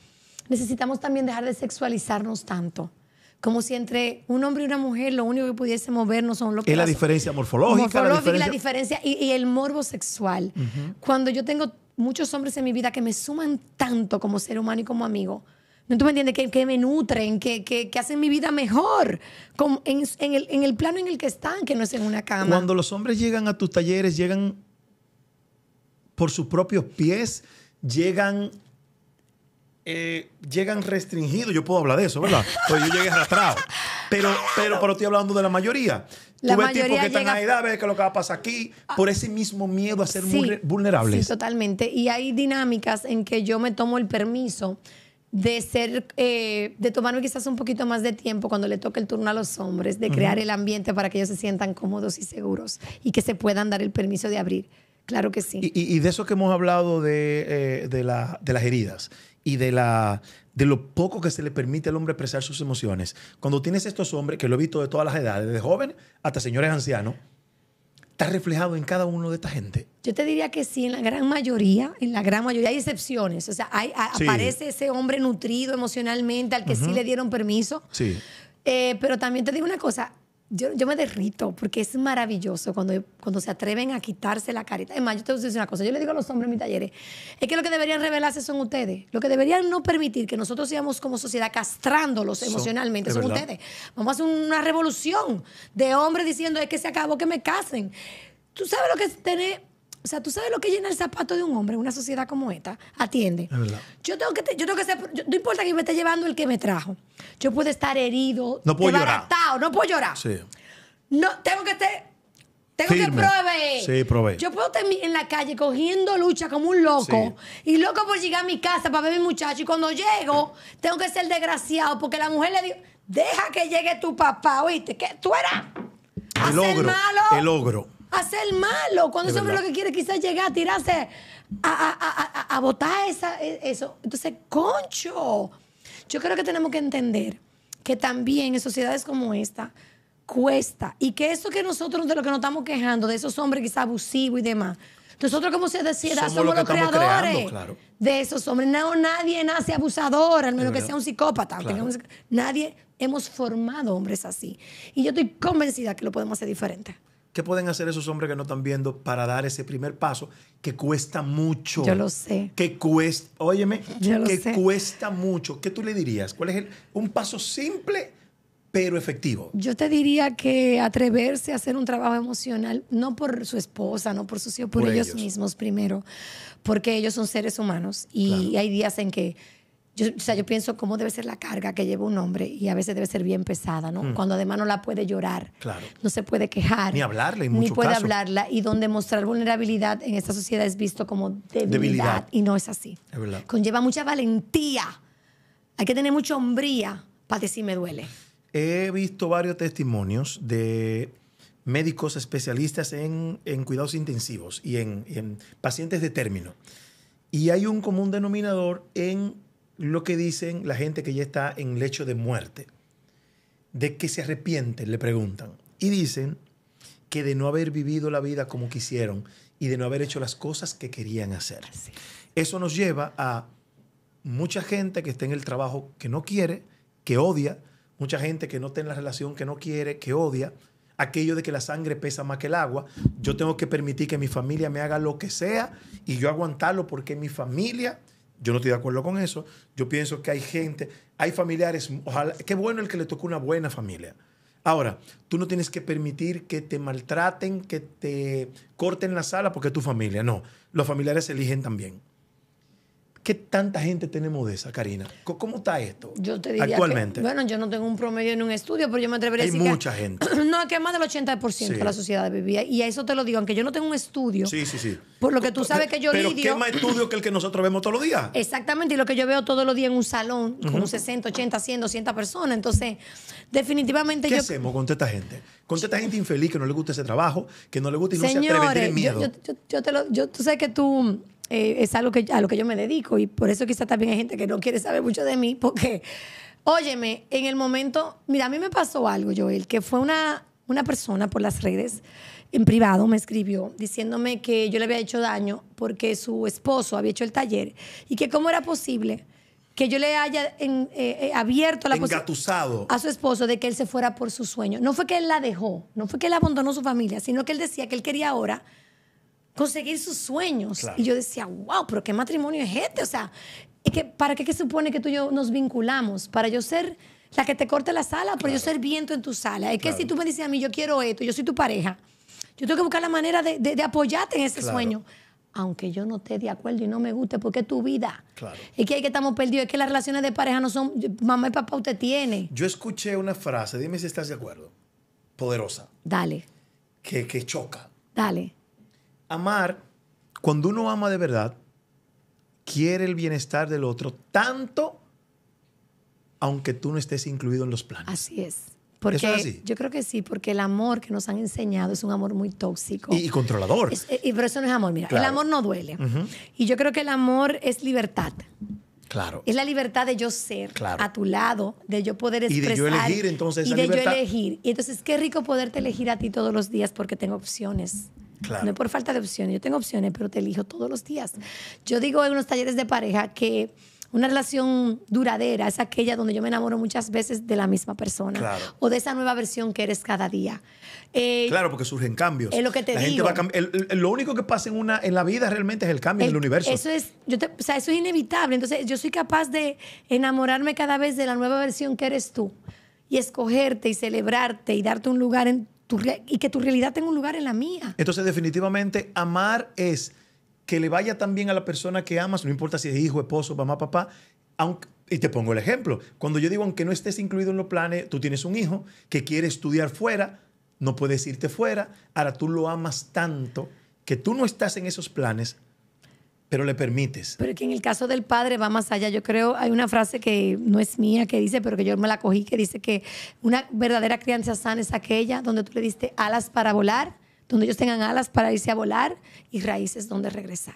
necesitamos también dejar de sexualizarnos tanto como si entre un hombre y una mujer lo único que pudiese movernos son los Es la diferencia
morfológica. la
diferencia... Y, el morbo sexual. Cuando yo tengo muchos hombres en mi vida que me suman tanto como ser humano y como amigo. ¿No tú me entiendes? Que, que me nutren, que, hacen mi vida mejor en, el, en el plano en el que están, que no es en una cama. Cuando
los hombres llegan a tus talleres, llegan por sus propios pies, llegan eh, llegan restringidos. Yo puedo hablar de eso, ¿verdad? [laughs] Pues yo llegué arrastrado. Pero, pero, pero estoy hablando de la mayoría. La mayoría tipos que están ahí, a ver es lo que va a pasar aquí, ah. por ese mismo miedo a ser sí, vulnerables. Sí,
totalmente. Y hay dinámicas en que yo me tomo el permiso de ser, eh, de tomarme quizás un poquito más de tiempo cuando le toque el turno a los hombres, de crear el ambiente para que ellos se sientan cómodos y seguros y que se puedan dar el permiso de abrir. Claro que sí.
Y, de eso que hemos hablado de, eh, de, de las heridas y de, la, de lo poco que se le permite al hombre expresar sus emociones. Cuando tienes estos hombres, que lo he visto de todas las edades, de joven hasta señores ancianos, está reflejado en cada uno de esta gente.
Yo te diría que sí, en la gran mayoría, en la gran mayoría hay excepciones. O sea, aparece ese hombre nutrido emocionalmente al que sí le dieron permiso. Sí. Eh, pero también te digo una cosa, yo, me derrito porque es maravilloso cuando, cuando se atreven a quitarse la carita. Es más, yo te voy a decir una cosa, yo le digo a los hombres en mis talleres, es que lo que deberían revelarse son ustedes. Lo que deberían no permitir que nosotros seamos como sociedad castrándolos emocionalmente son ustedes. Vamos a hacer una revolución de hombres diciendo es que se acabó que me casen. ¿Tú sabes lo que es tener o sea, tú sabes lo que llena el zapato de un hombre en una sociedad como esta. Atiende. Es verdad. Yo tengo que, yo tengo que ser, no importa que me esté llevando el que me trajo. Yo puedo estar herido, no puedo llorar. no puedo llorar. Sí. No, tengo que estar
tengo que proveer. Sí, proveer. Yo
puedo estar en la calle cogiendo lucha como un loco y loco por llegar a mi casa para ver a mi muchacho. Y cuando llego, tengo que ser desgraciado porque la mujer le dijo: Deja que llegue tu papá, oíste, que tú eras.
El logro. Malo? El logro?
hacer malo. Cuando hombre lo que quiere quizás llegar a tirarse, a, a, a, botar e, eso. Entonces, concho, yo creo que tenemos que entender que también en sociedades como esta cuesta y que eso que nosotros de lo que nos estamos quejando, de esos hombres quizás abusivos y demás, nosotros como se decía, somos, los creadores de esos hombres. No, nadie nace abusador, al menos que sea un psicópata. nadie hemos formado hombres así. Y yo estoy convencida que lo podemos hacer diferente.
¿Qué pueden hacer esos hombres que no están viendo para dar ese primer paso que cuesta mucho? Yo lo sé. Que cuesta, óyeme, que cuesta mucho. ¿Qué tú le dirías? ¿Cuál es un paso simple pero efectivo?
Yo te diría que atreverse a hacer un trabajo emocional, no por su esposa, no por su hijos, por, ellos, mismos primero, porque ellos son seres humanos y hay días en que yo, o sea, yo pienso cómo debe ser la carga que lleva un hombre y a veces debe ser bien pesada, ¿no? Mm. Cuando además no la puede llorar, claro. no se puede quejar. Ni hablarle, en Ni puede hablarla. Y donde mostrar vulnerabilidad en esta sociedad es visto como debilidad. Y no es así. Es verdad. Conlleva mucha valentía. Hay que tener mucha hombría para decir me duele.
He visto varios testimonios de médicos especialistas en, cuidados intensivos y en pacientes de término. Y hay un común denominador en lo que dicen la gente que ya está en lecho de muerte. ¿De que se arrepienten? Le preguntan. Y dicen que de no haber vivido la vida como quisieron y de no haber hecho las cosas que querían hacer. Eso nos lleva a mucha gente que está en el trabajo que no quiere, que odia, mucha gente que no está en la relación que no quiere, que odia, aquello de que la sangre pesa más que el agua. Yo tengo que permitir que mi familia me haga lo que sea y yo aguantarlo porque mi familia yo no estoy de acuerdo con eso. Yo pienso que hay gente, hay familiares, ojalá, qué bueno el que le toque una buena familia. Ahora, tú no tienes que permitir que te maltraten, que te corten la sala porque es tu familia. No, los familiares eligen también. ¿Qué tanta gente tenemos de esa, Karina? ¿Cómo está esto
actualmente? bueno, yo no tengo un promedio en un estudio, pero yo me atrevería a decir Hay mucha gente. [clears throat] No, que más del 80% de la sociedad vivía. Y a eso te lo digo, aunque yo no tengo un estudio. Sí, sí, sí. Por lo que tú sabes eh, que yo pero lidio... Pero ¿qué más estudio
que el que nosotros vemos todos los días?
Exactamente, y lo que yo veo todos los días en un salón con un 60, 80, 100, 200 personas. Entonces, definitivamente ¿Qué hacemos
con esta gente? Con esta gente infeliz que no le gusta ese trabajo, que no le gusta y no se atreve, a tener miedo. Yo,
yo, yo te lo, yo, tú sabes que tú eh, es algo que, a lo que yo me dedico y por eso quizá también hay gente que no quiere saber mucho de mí porque, óyeme, en el momento, mira, a mí me pasó algo, Joel, que fue una, una persona por las redes en privado me escribió diciéndome que yo le había hecho daño porque su esposo había hecho el taller y que cómo era posible que yo le haya eh, eh, abierto la a su esposo de que él se fuera por su sueño. No fue que él la dejó, no fue que él abandonó su familia, sino que él decía que él quería ahora conseguir sus sueños. Y yo decía, wow, pero qué matrimonio es este. O sea, ¿es que, ¿para qué, se supone que tú y yo nos vinculamos? Para yo ser la que te corte la sala, para yo ser viento en tu sala. Es que si tú me dices a mí, yo quiero esto, yo soy tu pareja, yo tengo que buscar la manera de, apoyarte en ese sueño. Aunque yo no esté de acuerdo y no me guste, porque es tu vida. Es que hay que estamos perdidos, es que las relaciones de pareja no son mamá y papá usted tiene.
Yo escuché una frase, dime si estás de acuerdo, poderosa. Dale. que choca. Dale amar, cuando uno ama de verdad, quiere el bienestar del otro tanto aunque tú no estés incluido en los planes. Así es. Porque
yo creo que sí, porque el amor que nos han enseñado es un amor muy tóxico. Y, controlador. Eh, y, pero eso no es amor, mira, el amor no duele. Y yo creo que el amor es libertad. Claro. Es la libertad de yo ser a tu lado, de yo poder expresar. Y de yo elegir, entonces, Y de yo elegir. Y entonces, qué rico poderte elegir a ti todos los días porque tengo opciones. No es por falta de opciones. Yo tengo opciones, pero te elijo todos los días. Yo digo en unos talleres de pareja que una relación duradera es aquella donde yo me enamoro muchas veces de la misma persona o de esa nueva versión que eres cada día. Eh, claro,
porque surgen cambios. Es lo que te digo. lo único que pasa en, una, en la vida realmente es el cambio el, universo. Eso
es, yo o sea, eso es inevitable. Entonces, yo soy capaz de enamorarme cada vez de la nueva versión que eres tú y escogerte y celebrarte y darte un lugar en y que tu realidad tenga un lugar en la mía.
Entonces, definitivamente, amar es que le vaya tan bien a la persona que amas, no importa si es hijo, esposo, mamá, papá, y te pongo el ejemplo. Cuando yo digo, aunque no estés incluido en los planes, tú tienes un hijo que quiere estudiar fuera, no puedes irte fuera, ahora tú lo amas tanto que tú no estás en esos planes, pero le permites. Pero que en
el caso del padre va más allá. Yo creo, hay una frase que no es mía, que dice, pero que yo me la cogí, que dice que una verdadera crianza sana es aquella donde tú le diste alas para volar, donde ellos tengan alas para irse a volar y raíces donde regresar.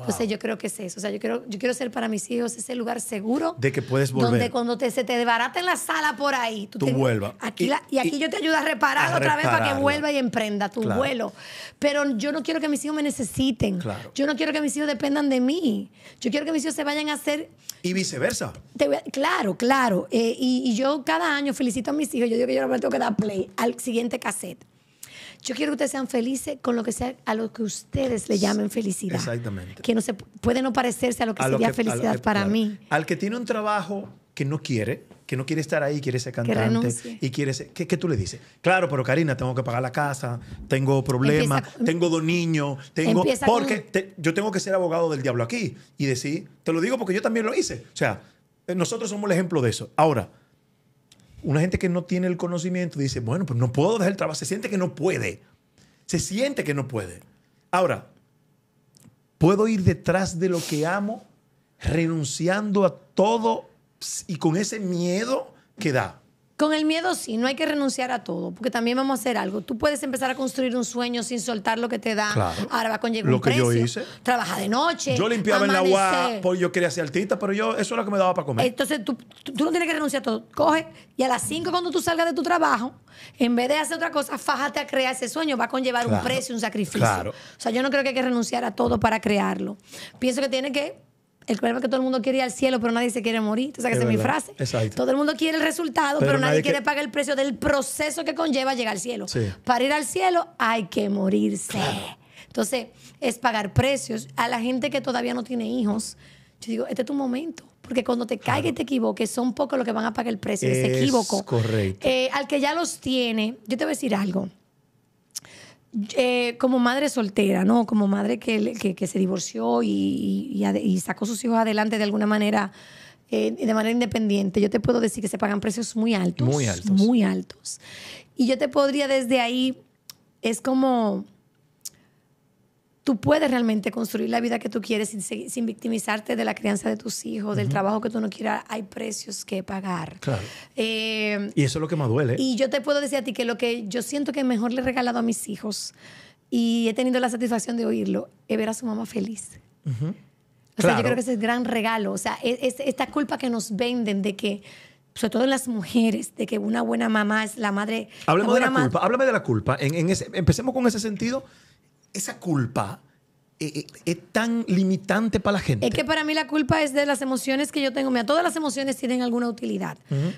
Entonces yo creo que es eso. O sea, yo quiero, yo quiero ser para mis hijos ese lugar seguro.
De que puedes volver. Donde
cuando se te desbarata en la sala por ahí, tú, vuelvas. Aquí y, aquí yo te ayudo a reparar otra vez para que vuelva y emprenda tu vuelo. Pero yo no quiero que mis hijos me necesiten. Yo no quiero que mis hijos dependan de mí. Yo quiero que mis hijos se vayan a hacer...
Y viceversa.
claro, claro. Eh, y, y, yo cada año felicito a mis hijos. Yo digo que yo no me tengo que dar play al siguiente cassette. Yo quiero que ustedes sean felices con lo que sea, a lo que ustedes le llamen felicidad.
Exactamente.
Que no se puede no parecerse a lo que sería felicidad para mí.
Al que tiene un trabajo que no quiere, que no quiere estar ahí, quiere ser cantante y quiere ser, ¿qué, tú le dices? Claro, pero Karina, tengo que pagar la casa, tengo problemas, tengo dos niños, tengo porque yo tengo que ser abogado del diablo aquí y decir, te lo digo porque yo también lo hice. O sea, eh, nosotros somos el ejemplo de eso. Ahora, una gente que no tiene el conocimiento dice, bueno, pues no puedo dejar el trabajo, se siente que no puede, se siente que no puede. Ahora, puedo ir detrás de lo que amo renunciando a todo y con ese miedo que da.
Con el miedo sí, no hay que renunciar a todo, porque también vamos a hacer algo. Tú puedes empezar a construir un sueño sin soltar lo que te da. Claro. Ahora va con conllevar Lo un que precio. yo hice. Trabaja de noche. Yo limpiaba el en la
porque yo quería ser artista, pero yo eso es lo que me daba para comer.
Entonces tú, no tienes que renunciar a todo. Coge y a las 5 cuando tú salgas de tu trabajo, en vez de hacer otra cosa, fájate a crear ese sueño. Va a conllevar un precio, un sacrificio. O sea, yo no creo que hay que renunciar a todo para crearlo. Pienso que tiene que el problema es que todo el mundo quiere ir al cielo, pero nadie se quiere morir. ¿Tú sabes es mi frase? Todo el mundo quiere el resultado, pero, nadie, quiere pagar el precio del proceso que conlleva llegar al cielo. Para ir al cielo hay que morirse. Entonces, es pagar precios. A la gente que todavía no tiene hijos, yo digo, este es tu momento. Porque cuando te caiga y te equivoques, son pocos los que van a pagar el precio Es ese equívoco. Correcto. Eh, al que ya los tiene, yo te voy a decir algo. Eh, como madre soltera, ¿no? Como madre que, se divorció y, y, sacó sus hijos adelante de alguna manera, eh, de manera independiente, yo te puedo decir que se pagan precios muy altos. Muy altos. Muy altos. Y yo te podría desde ahí, es como tú puedes realmente construir la vida que tú quieres sin, sin victimizarte de la crianza de tus hijos, del trabajo que tú no quieras. Hay precios que pagar. Claro. Eh,
y eso es lo que más duele. Y
yo te puedo decir a ti que lo que yo siento que mejor le he regalado a mis hijos y he tenido la satisfacción de oírlo es ver a su mamá feliz. O sea, yo creo que ese es el gran regalo. O sea, esta culpa que nos venden de que sobre todo en las mujeres, de que una buena mamá es la madre. Háblame de la culpa.
Háblame de la culpa. empecemos con ese sentido esa culpa eh, eh, es, tan limitante para la gente. Es que
para mí la culpa es de las emociones que yo tengo. Mira, todas las emociones tienen alguna utilidad,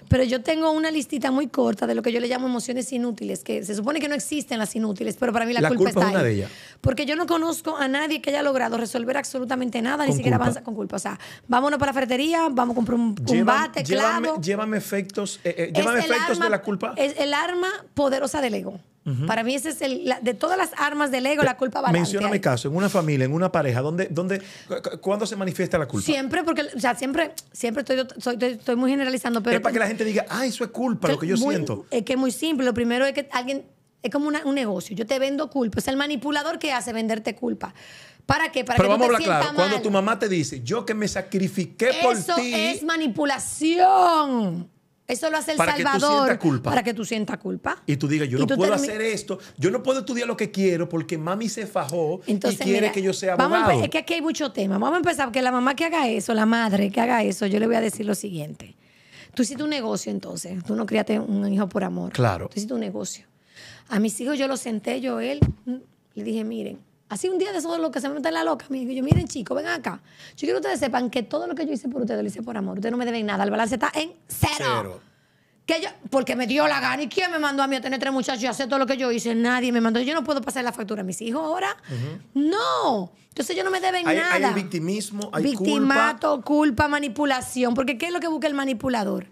pero yo tengo una listita muy corta de lo que yo le llamo emociones inútiles, que se supone que no existen las inútiles, pero para mí la, culpa, está es De ellas. Porque yo no conozco a nadie que haya logrado resolver absolutamente nada, ni siquiera avanza con culpa. O sea, vámonos para la ferretería, vamos a comprar un, combate claro,
llévame, efectos, eh, llévame efectos de la culpa. Es
el arma poderosa del ego. Para mí ese es el, de todas las armas del ego, la culpa va Menciona mi
caso, en una familia, en una pareja, ¿dónde, dónde, ¿cuándo se manifiesta la culpa?
Siempre, porque, o sea, siempre, siempre estoy, estoy, muy generalizando, pero... Es para que la gente
diga, ah, eso es culpa, lo que yo siento.
Es que es muy simple, lo primero es que alguien, es como un negocio, yo te vendo culpa, es el manipulador que hace venderte culpa. ¿Para qué? Para Pero que vamos a hablar claro. Mal. Cuando
tu mamá te dice, yo que me sacrifiqué por ti. Eso
es manipulación. Eso lo hace el Salvador. culpa. Para que tú sientas culpa.
Y tú digas, yo no puedo hacer esto, yo no puedo estudiar lo que quiero porque mami se fajó y quiere que yo sea abogado. Vamos es
que aquí hay mucho tema. Vamos a empezar porque la mamá que haga eso, la madre que haga eso, yo le voy a decir lo siguiente. Tú hiciste un negocio entonces, tú no criaste un hijo por amor. Claro. Tú hiciste un negocio. A mis hijos yo lo senté, yo él, le dije, miren, Así un día de eso lo que se me mete la loca, me dijo yo, miren chicos, ven acá. Yo quiero que ustedes sepan que todo lo que yo hice por ustedes lo hice por amor. Ustedes no me deben nada. El balance está en cero. cero. Que porque me dio la gana. ¿Y quién me mandó a mí a tener tres muchachos y hacer todo lo que yo hice? Nadie me mandó. Yo no puedo pasar la factura a mis hijos ahora. No. Entonces ellos no me deben nada. Hay
victimismo, hay Victimato,
culpa. culpa, manipulación. Porque ¿qué es lo que busca el manipulador?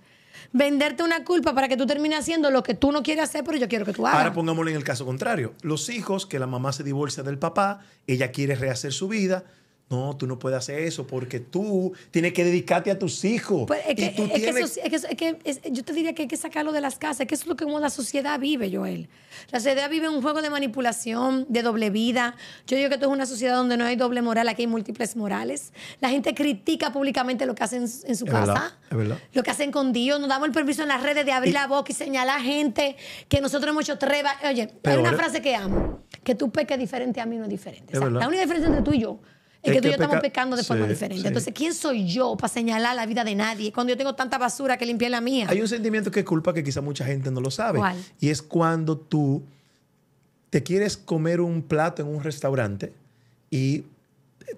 venderte una culpa para que tú termines haciendo lo que tú no quieres hacer, pero yo quiero que tú hagas. Ahora
pongámoslo en el caso contrario. Los hijos, que la mamá se divorcia del papá, ella quiere rehacer su vida, no, tú no puedes hacer eso porque tú tienes que dedicarte a tus hijos.
yo te diría que hay que sacarlo de las casas, que eso es lo que como la sociedad vive, Joel. La sociedad vive un juego de manipulación, de doble vida. Yo digo que esto es una sociedad donde no hay doble moral, aquí hay múltiples morales. La gente critica públicamente lo que hacen en su casa, lo que hacen con Dios. Nos damos el permiso en las redes de abrir la boca y señalar a gente que nosotros hemos hecho treba. Oye, hay una frase que amo, que tú peques diferente a mí no es diferente. la única diferencia entre tú y yo es que, tú y yo estamos pecando de forma diferente. Entonces, ¿quién soy yo para señalar la vida de nadie cuando yo tengo tanta basura que limpiar la mía? Hay un
sentimiento que es culpa que quizá mucha gente no lo sabe. Y es cuando tú te quieres comer un plato en un restaurante y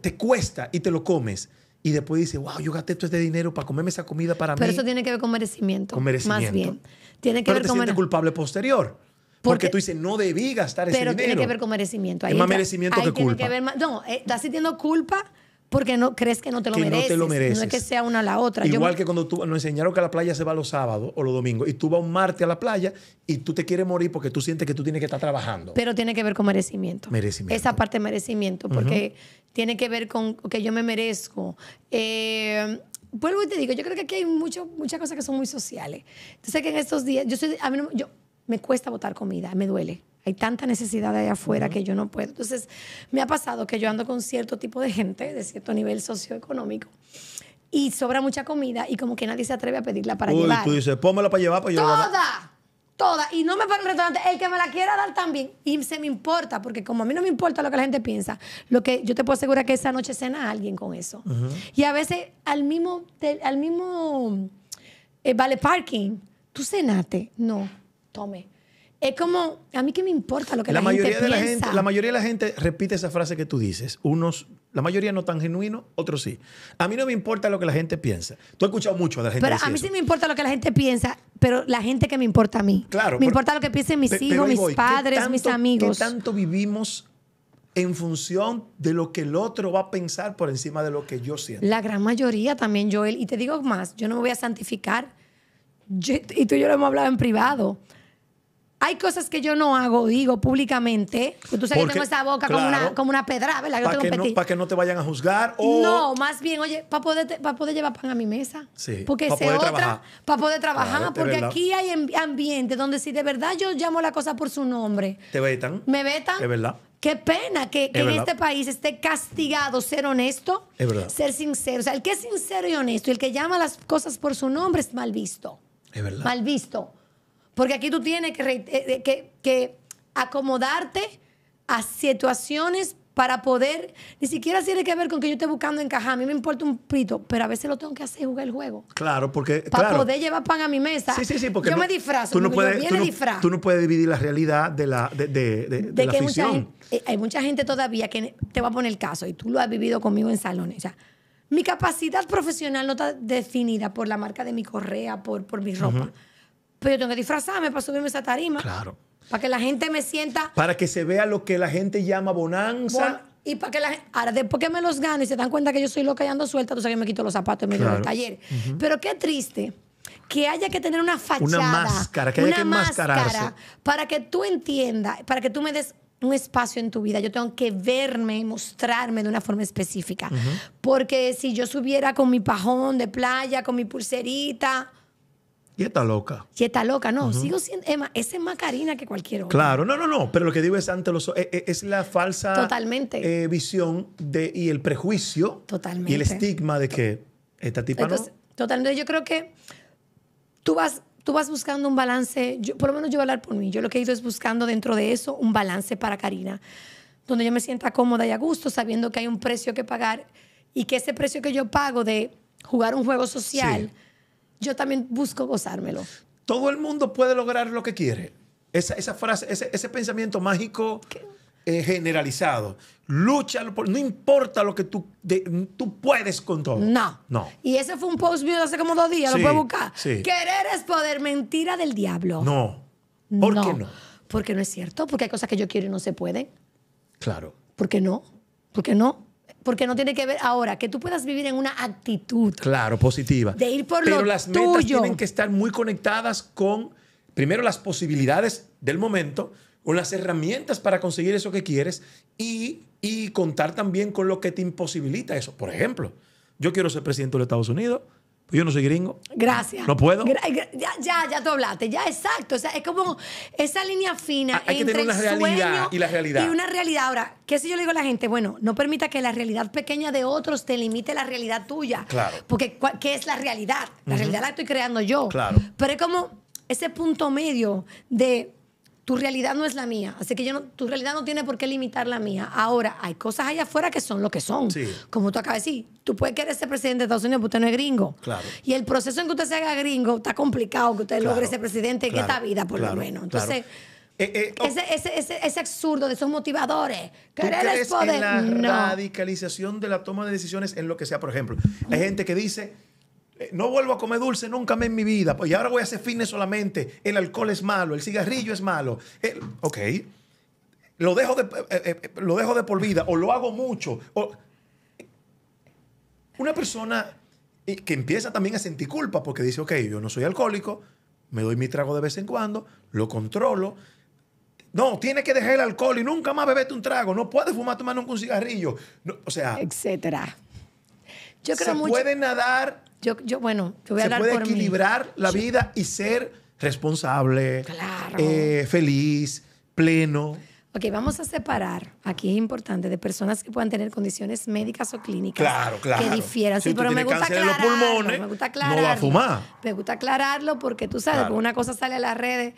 te cuesta y te lo comes. Y después dices, wow, yo gasté todo este dinero para comerme esa comida para mí. Pero eso tiene
que ver con merecimiento. Con merecimiento. Más bien. Tiene que Pero ver te con sientes
culpable posterior. Porque, tú dices, no debí gastar ese dinero. Pero tiene que ver con
merecimiento. es más merecimiento que culpa. no, eh, estás sintiendo culpa porque no crees que no te lo que mereces. No te lo mereces. No es que sea una la otra. Igual que
cuando tú, nos enseñaron que a la playa se va los sábados o los domingos y tú vas un martes a la playa y tú te quieres morir porque tú sientes que tú tienes que estar trabajando.
Pero tiene que ver con merecimiento.
Merecimiento. Esa
parte de merecimiento, porque tiene que ver con que yo me merezco. Eh, vuelvo y te digo, yo creo que aquí hay mucho, muchas cosas que son muy sociales. Entonces, que en estos días, yo soy, yo, me cuesta botar comida, me duele. Hay tanta necesidad allá afuera que yo no puedo. Entonces, me ha pasado que yo ando con cierto tipo de gente, de cierto nivel socioeconómico, y sobra mucha comida y como que nadie se atreve a pedirla para Uy, tú
dices, pómela para llevar, para llevar.
¡Toda! Toda. Y no me para el restaurante. El que me la quiera dar también. Y se me importa, porque como a mí no me importa lo que la gente piensa, lo que yo te puedo asegurar que esa noche cena alguien con eso. Y a veces al mismo, al mismo eh, vale parking, tú cenaste. No es como, a mí que me importa lo que la, mayoría gente de piensa? La, gente, mayoría
de la gente repite esa frase que tú dices. Unos, la mayoría no tan genuino, otros sí. A mí no me importa lo que la gente piensa. Tú has escuchado mucho de la gente Pero a mí sí
me importa lo que la gente piensa, pero la gente que me importa a mí. Claro. Me importa lo que piensen mis hijos, mis padres, mis amigos. ¿Qué
tanto vivimos en función de lo que el otro va a pensar por encima de lo que yo siento? La
gran mayoría también, Joel. Y te digo más, yo no me voy a santificar. y tú y yo lo hemos hablado en privado. Hay cosas que yo no hago, digo públicamente. Porque tú sabes que tengo esa boca como, una, pedra, ¿verdad? Para
que, no, te vayan a juzgar. O... No,
más bien, oye, para poder, poder llevar pan a mi mesa. Sí. Porque para poder otra, trabajar. Para poder trabajar. porque aquí hay ambiente donde si de verdad yo llamo la cosa por su nombre. Te vetan. Me vetan. Es verdad. Qué pena que, en este país esté castigado ser honesto, es verdad. ser sincero. O sea, el que es sincero y honesto el que llama las cosas por su nombre es mal visto. Es verdad. Mal visto. Porque aquí tú tienes eh, eh, que, acomodarte a situaciones para poder, ni siquiera tiene que ver con que yo esté buscando encajar, a mí me importa un prito, pero a veces lo tengo que hacer jugar el juego.
Claro, porque para poder
llevar pan a mi mesa. Sí, sí, sí, porque yo me disfrazo, tú no puedes, tú,
no, puedes dividir la realidad de la de, la
eh, Hay mucha, gente, todavía que te va a poner el caso y tú lo has vivido conmigo en salones, mi capacidad profesional no está definida por la marca de mi correa, por, por mi ropa pero pues yo tengo que disfrazarme para subirme esa tarima. Claro. Para que la gente me sienta. Para
que se vea lo que la gente llama bonanza.
y para que la gente, ahora después que me los gane y se dan cuenta que yo soy loca y ando suelta, tú sabes que me quito los zapatos en medio del taller. Pero qué triste que haya que tener una fachada, una máscara, que haya una que máscara para que tú entiendas, para que tú me des un espacio en tu vida. Yo tengo que verme, y mostrarme de una forma específica. Porque si yo subiera con mi pajón de playa, con mi pulserita,
y está loca.
Y está loca, no. Sigo siendo. Emma, esa es más Karina que cualquier otra. Claro,
no, no, no. Pero lo que digo es ante los. E, e, es, la falsa. Totalmente. Eh, visión de, y el prejuicio.
Totalmente. Y el estigma
de que esta tipa no.
Totalmente. Yo creo que tú vas, tú vas buscando un balance. por lo menos yo voy a hablar por mí. Yo lo que he ido es buscando dentro de eso un balance para Karina. Donde yo me sienta cómoda y a gusto, sabiendo que hay un precio que pagar y que ese precio que yo pago de jugar un juego social yo también busco gozármelo.
Todo el mundo puede lograr lo que quiere. Esa, frase, ese, pensamiento mágico eh, generalizado. Lucha, no importa lo que tú, puedes con todo. No. No.
Y ese fue un post mío hace como dos días, lo puedo buscar. Querer es poder, mentira del diablo. No. ¿Por qué no? Porque no es cierto, porque hay cosas que yo quiero y no se pueden. Claro. ¿Por qué no? ¿Por qué no? porque no tiene que ver ahora que tú puedas vivir en una actitud.
Claro, positiva. De ir por Pero las metas tienen que estar muy conectadas con primero las posibilidades del momento o las herramientas para conseguir eso que quieres y, y contar también con lo que te imposibilita eso. Por ejemplo, yo quiero ser presidente de los Estados Unidos pues yo no soy gringo.
Gracias. No puedo. ya, ya, ya tú hablaste. Ya, exacto. O sea, es como esa línea fina. Ah, entre el y la realidad. Y una realidad. Ahora, ¿qué si yo le digo a la gente? Bueno, no permita que la realidad pequeña de otros te limite la realidad tuya. Claro. Porque, ¿qué es la realidad? La realidad la estoy creando yo. Claro. Pero es como ese punto medio de tu realidad no es la mía, así que yo no, tu realidad no tiene por qué limitar la mía. Ahora, hay cosas allá afuera que son lo que son. Como tú acabas de decir, tú puedes querer ser presidente de Estados Unidos, porque usted no es gringo. Y el proceso en que usted se haga gringo está complicado que usted logre ser presidente en esta vida, por lo menos. Entonces. Eh, eh, oh. ese, absurdo de esos motivadores. Querer ¿Tú poder? En la
radicalización de la toma de decisiones en lo que sea, por ejemplo. Hay gente que dice eh, no vuelvo a comer dulce nunca más en mi vida. Pues, y ahora voy a hacer fitness solamente. El alcohol es malo, el cigarrillo es malo. ok. Lo dejo, de, eh, eh, lo dejo de por vida o lo hago mucho. Una persona que empieza también a sentir culpa porque dice, ok, yo no soy alcohólico, me doy mi trago de vez en cuando, lo controlo. No, tiene que dejar el alcohol y nunca más beberte un trago. No puedes fumar, tomar nunca un cigarrillo. o sea. Etcétera. se puede
nadar yo, bueno, te voy a Se puede equilibrar
la vida y ser responsable, eh, feliz, pleno.
Ok, vamos a separar, aquí es importante, de personas que puedan tener condiciones médicas o clínicas claro, claro. que difieran. sí, pero me gusta, aclararlo, pulmones, me gusta aclararlo. No a fumar. Me gusta aclararlo porque tú sabes, una cosa sale a las redes.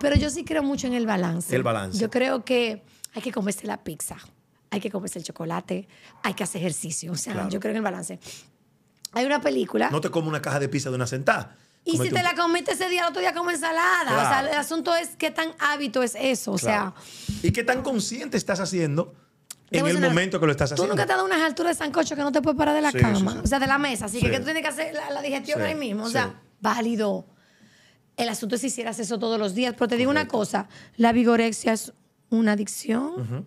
Pero yo sí creo mucho en el balance. El balance. Yo creo que hay que comerse la pizza, hay que comerse el chocolate, hay que hacer ejercicio. O sea, yo creo en el balance.
Hay una película. No te como una caja de pizza de una sentada. Y si te la
comiste ese día, el otro día como ensalada. O sea, el asunto es qué tan hábito es eso. O sea.
Y qué tan consciente estás haciendo en el momento que lo estás haciendo. Tú nunca
te has dado unas alturas de sancocho que no te puedes parar de la cama. O sea, de la mesa. Así que, tú tienes que hacer la, digestión ahí mismo. O sea, válido. El asunto es si hicieras eso todos los días. Pero te digo una cosa: la vigorexia es una adicción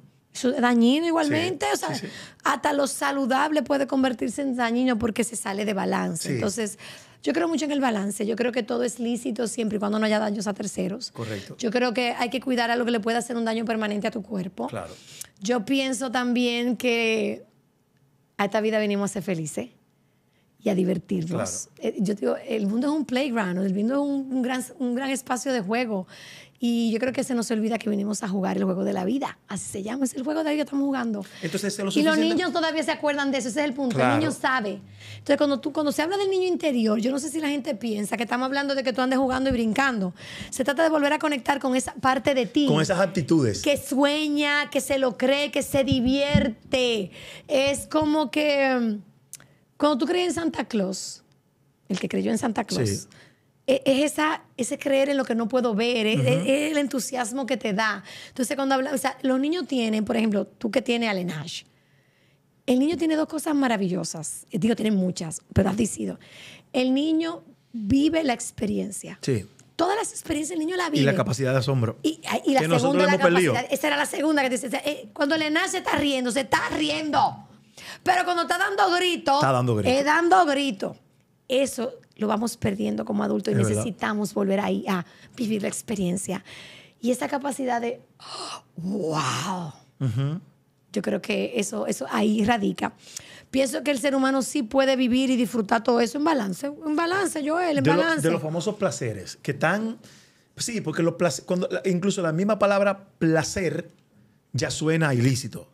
dañino igualmente. o sea, hasta lo saludable puede convertirse en dañino porque se sale de balance. Entonces, yo creo mucho en el balance. Yo creo que todo es lícito siempre y cuando no haya daños a terceros. Correcto. Yo creo que hay que cuidar a lo que le pueda hacer un daño permanente a tu cuerpo. Claro. Yo pienso también que a esta vida venimos a ser felices y a divertirnos. Eh, yo digo, el mundo es un playground, el mundo es gran, un gran espacio de juego y yo creo que se nos olvida que venimos a jugar el juego de la vida. Así se llama, es el juego de la vida que estamos jugando.
Entonces, y los niños
todavía se acuerdan de eso, ese es el punto. El niño sabe. Entonces, cuando, tú, cuando se habla del niño interior, yo no sé si la gente piensa que estamos hablando de que tú andes jugando y brincando. Se trata de volver a conectar con esa parte de ti. Con esas aptitudes. Que sueña, que se lo cree, que se divierte. Es como que. Mm, cuando tú crees en Santa Claus, el que creyó en Santa Claus. E-, es esa, ese creer en lo que no puedo ver, es, el entusiasmo que te da. Entonces, cuando hablamos, o sea, los niños tienen, por ejemplo, tú que tienes a Lenage. el niño tiene dos cosas maravillosas. Digo, tiene muchas, pero has decidido. El niño vive la experiencia. Sí. Todas las experiencias el niño la vive. Y la capacidad
de asombro. Y, la segunda, la capacidad.
Esa era la segunda que dice. Eh, cuando el está riendo, se está riendo. Pero cuando está dando grito, está dando gritos. Está dando grito eso lo vamos perdiendo como adulto y necesitamos volver ahí a vivir la experiencia. Y esa capacidad de, wow. Yo creo que eso, eso ahí radica. Pienso que el ser humano sí puede vivir y disfrutar todo eso en balance. En balance, Joel, en balance. de los
famosos placeres, que tan... Sí, porque incluso la misma palabra placer ya suena ilícito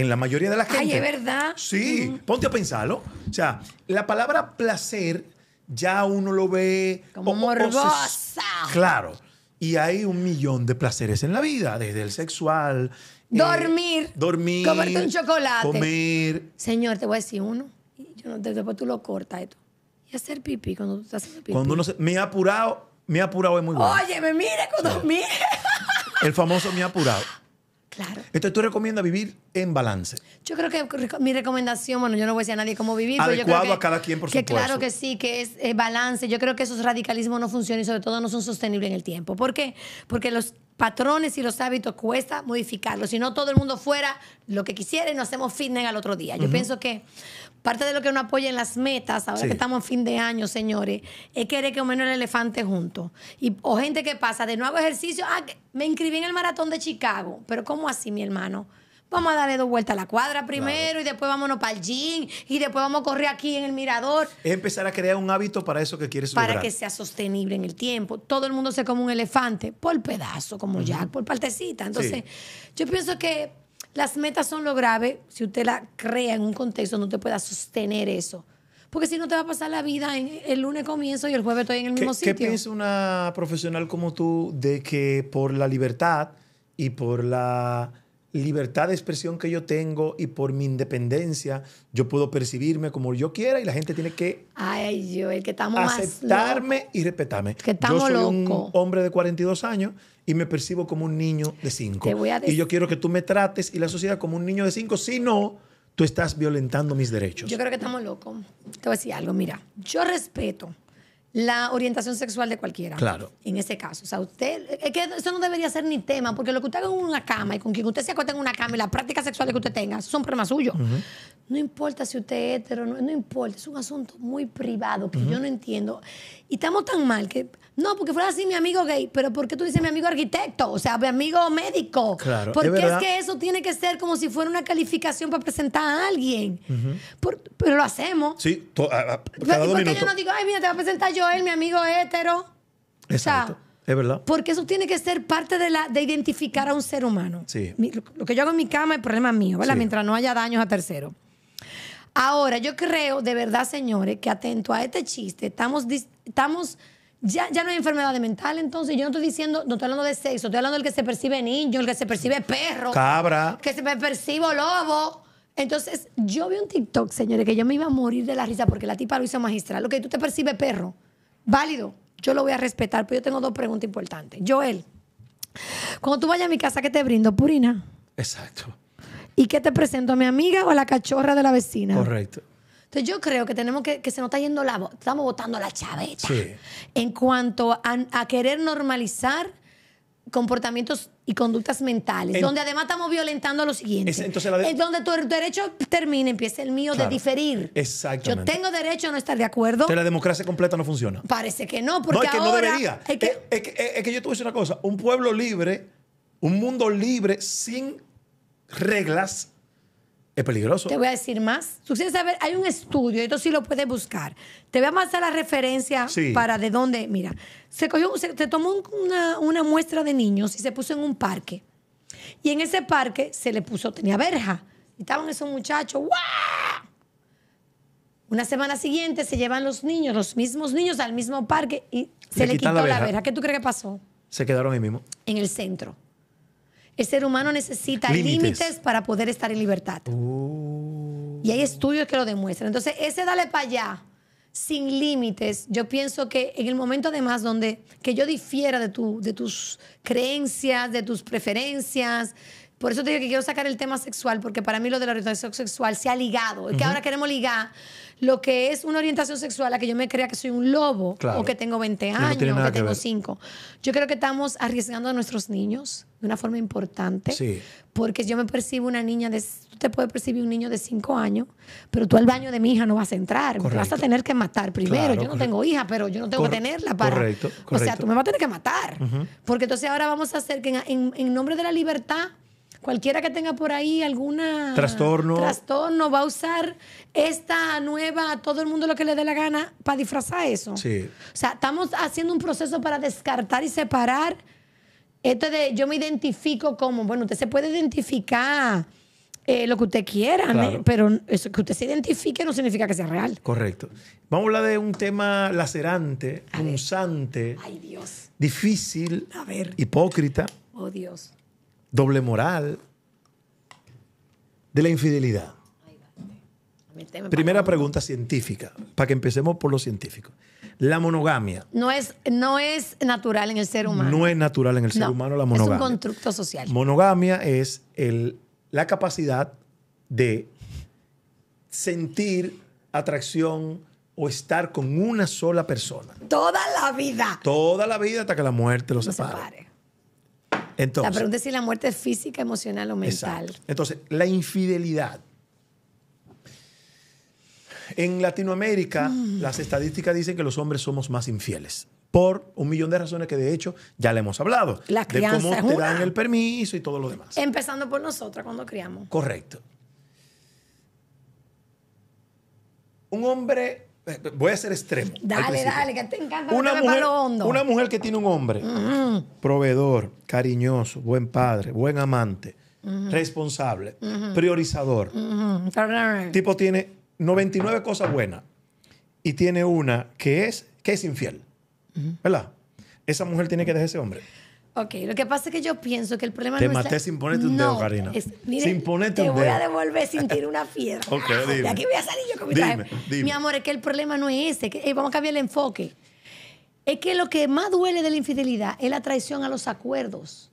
en la mayoría de la gente. Ay, es verdad. Sí, ponte a pensarlo. O sea, la palabra placer ya uno lo ve como morbosa. claro. Y hay un millón de placeres en la vida, desde el sexual. Eh, dormir. dormir. Comerte un chocolate. Comer. Señor,
te voy a decir uno. Yo no, después tú lo cortas esto. Y hacer pipí cuando tú estás haciendo
pipí. Cuando uno se, me ha apurado, me ha apurado es muy bueno.
Oye, me mire cuando mire.
El famoso me ha apurado. Entonces tú recomiendas vivir en balance.
Yo creo que mi recomendación, bueno, yo no voy a decir a nadie cómo vivir, Adecuado a cada quien por que claro que sí, que es eh, balance. Yo creo que esos radicalismos no funcionan y sobre todo no son sostenibles en el tiempo. ¿Por qué? Porque los patrones y los hábitos cuesta modificarlos. Si no todo el mundo fuera lo que quisiera y no hacemos fitness al otro día. Yo pienso que Parte de lo que uno apoya en las metas, ahora que estamos en fin de año, señores, es querer que o menos el elefante junto. Y, o gente que pasa de nuevo ejercicio, ah, me inscribí en el maratón de Chicago. Pero ¿cómo así, mi hermano? Vamos a darle dos vueltas a la cuadra primero y después vámonos para el gym y después vamos a correr aquí en el mirador.
Es empezar a crear un hábito para eso que quieres para lograr. Para que sea
sostenible en el tiempo. Todo el mundo se come un elefante por pedazo, como Jack, por partecita. Entonces, yo pienso que las metas son lo grave. Si usted la crea en un contexto, no te pueda sostener eso. Porque si no te va a pasar la vida, en, el lunes comienzo y el jueves estoy en el mismo sitio. ¿Qué piensa
una profesional como tú de que por la libertad y por la libertad de expresión que yo tengo y por mi independencia yo puedo percibirme como yo quiera y la gente tiene que
Ay, el que estamos aceptarme
y respetarme. Que yo soy un hombre de 42 años y me percibo como un niño de 5. Y yo quiero que tú me trates y la sociedad como un niño de 5, si no, tú estás violentando mis derechos. Yo creo que
estamos locos. Te voy a decir algo, mira, yo respeto la orientación sexual de cualquiera. Claro. En ese caso. O sea, usted. Es que eso no debería ser ni tema, porque lo que usted haga en una cama y con quien usted se acuesta en una cama y las prácticas sexuales que usted tenga son problemas suyos. No importa si usted es hetero, no, importa. Es un asunto muy privado que yo no entiendo. Y estamos tan mal que no, porque fuera así mi amigo gay, pero ¿por qué tú dices mi amigo arquitecto? O sea, mi amigo médico. Claro. Porque es, que eso tiene que ser como si fuera una calificación para presentar a alguien. pero lo hacemos.
Sí, cada dos minutos. yo no
digo, ay, mira, te va a presentar él, mi amigo hétero? Exacto. es verdad. Porque eso tiene que ser parte de la de identificar a un ser humano. Sí. lo, que yo hago en mi cama es problema mío, ¿verdad? Mientras no haya daños a terceros. Ahora, yo creo, de verdad, señores, que atento a este chiste, estamos, estamos ya, no hay enfermedad de mental, entonces yo no estoy diciendo, no estoy hablando de sexo, estoy hablando del que se percibe niño, el que se percibe perro. Cabra. Que se me lobo. Entonces, yo vi un TikTok, señores, que yo me iba a morir de la risa porque la tipa lo hizo magistral. Lo que tú te percibes perro. Válido. Yo lo voy a respetar, pero yo tengo dos preguntas importantes. Joel, cuando tú vayas a mi casa, ¿qué te brindo? Purina. Exacto. ¿Y qué te presento a mi amiga o a la cachorra de la vecina? Correcto. Entonces yo creo que tenemos que, que se nos está yendo la estamos votando la chaveta sí. en cuanto a, querer normalizar comportamientos y conductas mentales, donde además estamos violentando lo siguiente. Es, entonces la donde tu derecho termina, empieza el mío de diferir.
Exactamente. Yo tengo
derecho a no estar de acuerdo. que la
democracia completa no funciona.
Parece que no, porque no, es que no debería.
Es que, es que yo te voy a decir una cosa, un pueblo libre, un mundo libre sin reglas es peligroso. Te voy a
decir más. hay un estudio, esto sí lo puedes buscar. Te voy a mandar la referencia para de dónde. Mira, se, cogió, se, tomó una, muestra de niños y se puso en un parque. Y en ese parque se le puso, tenía verja. Y estaban esos muchachos, Una semana siguiente se llevan los niños, los mismos niños al mismo parque y se le, quitó la verja. la verja. ¿Qué tú crees que pasó?
Se quedaron ahí mismo.
En el centro. El ser humano necesita límites, para poder estar en libertad. Oh. Y hay estudios que lo demuestran. Entonces, ese dale para allá, sin límites, yo pienso que en el momento además donde que yo difiera de, tu, de tus creencias, de tus preferencias, por eso te digo que quiero sacar el tema sexual, porque para mí lo de la orientación sexual se ha ligado. Es que ahora queremos ligar lo que es una orientación sexual a que yo me crea que soy un lobo o que tengo 20 años o que, tengo 5. Yo creo que estamos arriesgando a nuestros niños de una forma importante. Porque yo me percibo una niña de. Tú te puedes percibir un niño de 5 años, pero tú al baño de mi hija no vas a entrar. Correcto. vas a tener que matar primero. yo no tengo hija, pero yo no tengo que tenerla para. O sea, tú me vas a tener que matar. Porque entonces ahora vamos a hacer que en nombre de la libertad Cualquiera que tenga por ahí alguna trastorno, trastorno va a usar esta nueva todo el mundo lo que le dé la gana para disfrazar eso. Sí. O sea, estamos haciendo un proceso para descartar y separar esto de yo me identifico como, bueno, usted se puede identificar eh, lo que usted quiera, pero eso, que usted se identifique no significa que sea real.
Correcto. Vamos a hablar de un tema lacerante, punzante, Ay, Dios. difícil, ver. hipócrita. Oh, Dios doble moral, de la infidelidad. Primera pregunta científica, para que empecemos por lo científico. La monogamia.
No es, no es natural en el ser humano.
No es natural en el ser humano la monogamia. Es un
constructo social.
Monogamia es la capacidad de sentir atracción o estar con una sola persona. Toda la vida. Toda la vida hasta que la muerte los separe la pregunta es
si la muerte es física, emocional o mental.
Entonces, la infidelidad. En Latinoamérica, mm. las estadísticas dicen que los hombres somos más infieles por un millón de razones que de hecho ya le hemos hablado. La crianza de cómo te dan el permiso y todo lo demás.
Empezando por nosotras cuando criamos.
Correcto. Un hombre Voy a ser extremo. Dale, dale, que te
encanta una mujer, Una mujer
que tiene un hombre, proveedor, cariñoso, buen padre, buen amante, responsable, priorizador. Tipo tiene 99 cosas buenas y tiene una que es, que es infiel. ¿Verdad? Esa mujer tiene que dejar ese hombre.
Ok, lo que pasa es que yo pienso que el problema no es. Te maté sin ponerte un dedo, Karina. sin
ponerte un dedo. Te voy a
devolver sin tirar una piedra. [laughs]
ok, dime. De aquí voy a
salir yo con mi traje. Dime. Mi amor, es que el problema no es ese. Eh, vamos a cambiar el enfoque. Es que lo que más duele de la infidelidad es la traición a los acuerdos.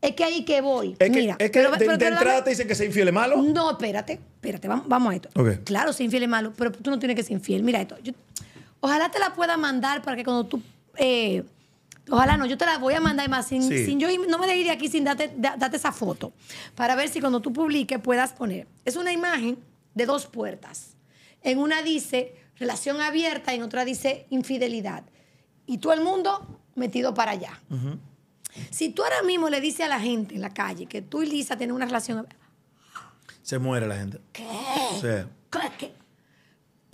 Es que ahí que voy. Es que, Mira, es que de, entrada te dicen
que se infiel es malo.
No, espérate, espérate, vamos, a esto. Claro, se infiel es malo, pero tú no tienes que ser infiel. Mira esto. ojalá te la pueda mandar para que cuando tú. Eh, Ojalá no, yo te la voy a mandar más sin, yo no me de de aquí sin darte, date esa foto para ver si cuando tú publiques puedas poner. Es una imagen de dos puertas. En una dice relación abierta, en otra dice infidelidad. Y todo el mundo metido para allá. Si tú ahora mismo le dices a la gente en la calle que tú y Lisa tienen una relación abierta,
se muere la gente. ¿Qué? Sí.
¿Qué?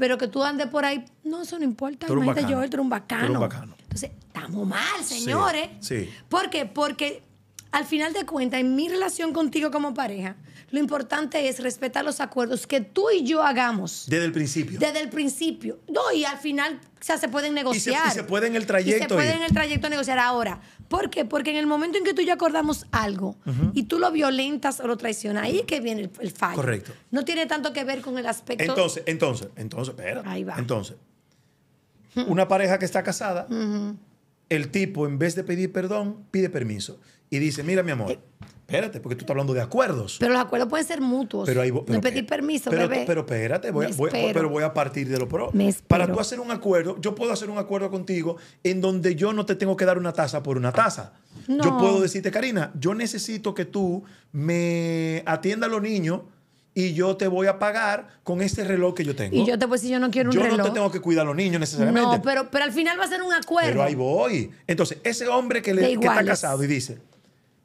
pero que tú andes por ahí, no, eso no importa. Tú yo, el un bacano. Entonces, estamos mal, señores. Sí, porque ¿Por qué? Porque al final de cuentas, en mi relación contigo como pareja, lo importante es respetar los acuerdos que tú y yo hagamos.
Desde el principio.
Desde el principio. No, y al final o se pueden negociar. Y se,
pueden en el trayecto. se puede en el
trayecto negociar. Ahora, ¿Por qué? Porque en el momento en que tú ya acordamos algo y tú lo violentas o lo traicionas, ahí que viene el, fallo. Correcto. No tiene tanto que ver con el aspecto. Entonces,
entonces, entonces, espera. Ahí va. Entonces, una pareja que está casada, el tipo, en vez de pedir perdón, pide permiso. Y dice: Mira, mi amor, eh, Espérate, porque tú estás hablando de acuerdos. Pero los acuerdos pueden ser mutuos. Pero, no permiso, pero, bebé. Pero espérate, voy a, pero voy a partir de lo pro. Para tú hacer un acuerdo, yo puedo hacer un acuerdo contigo en donde yo no te tengo que dar una taza por una taza. Yo puedo decirte, Karina, yo necesito que tú me atiendas a los niños y yo te voy a pagar con este reloj que yo tengo. Y yo te
voy decir, yo no quiero un reloj. Yo no te tengo
que cuidar a los niños necesariamente. No,
pero, pero al final va a ser un acuerdo. Pero ahí
voy. Entonces, ese hombre que, le, que está casado y dice,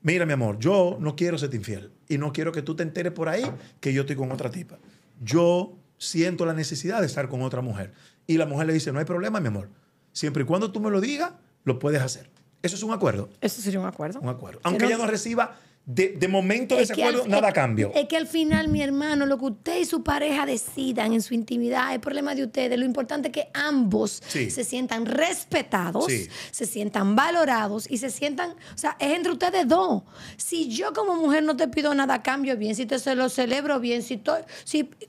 mira mi amor, yo no quiero ser infiel y no quiero que tú te enteres por ahí que yo estoy con otra tipa. Yo siento la necesidad de estar con otra mujer. Y la mujer le dice, no hay problema, mi amor. Siempre y cuando tú me lo digas, lo puedes hacer. Eso es un acuerdo. Eso sería un acuerdo. Un acuerdo. Aunque ella no reciba de, momento de ese acuerdo, nada cambio
Es que al final, mi hermano, lo que usted y su pareja decidan en su intimidad es problema de ustedes. Lo importante es que ambos se sientan respetados, se sientan valorados y se sientan, o sea, es entre ustedes dos. Si yo como mujer no te pido nada cambio bien, si te se lo celebro bien, si,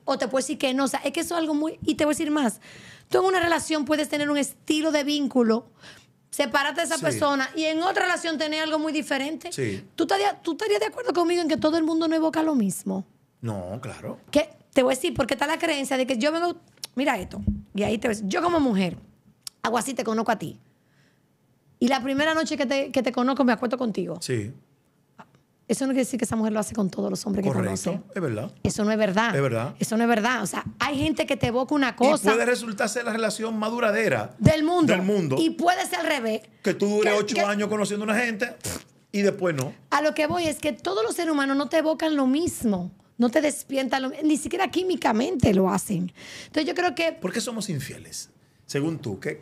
o te puedo decir que no, o sea, es que eso es algo muy, y te voy a decir más. Tú en una relación puedes tener un estilo de vínculo, Sepárate de esa persona y en otra relación tenés algo muy diferente. Sí. ¿Tú, estarías, de acuerdo conmigo en que todo el mundo no evoca lo mismo?
No, claro.
¿Qué? te voy a decir, porque está la creencia de que yo vengo, mira esto, y ahí te ves, yo como mujer, hago así, te conozco a ti. Y la primera noche que te, que te conozco me acuerdo contigo. Sí. Eso no quiere decir que esa mujer lo hace con todos los hombres que Correcto, Es verdad. Eso no es verdad. Es verdad. Eso no es verdad. O sea, hay gente que te evoca una cosa. Y puede
resultar ser la relación más duradera. Del mundo. Del mundo. Y
puede ser al revés.
Que tú dure ocho años conociendo a una gente y después no.
A lo que voy es que todos los seres humanos no te evocan lo mismo. No te despientan. lo... ni siquiera químicamente lo hacen.
Entonces yo creo que... ¿Por qué somos infieles? Según tú, ¿qué,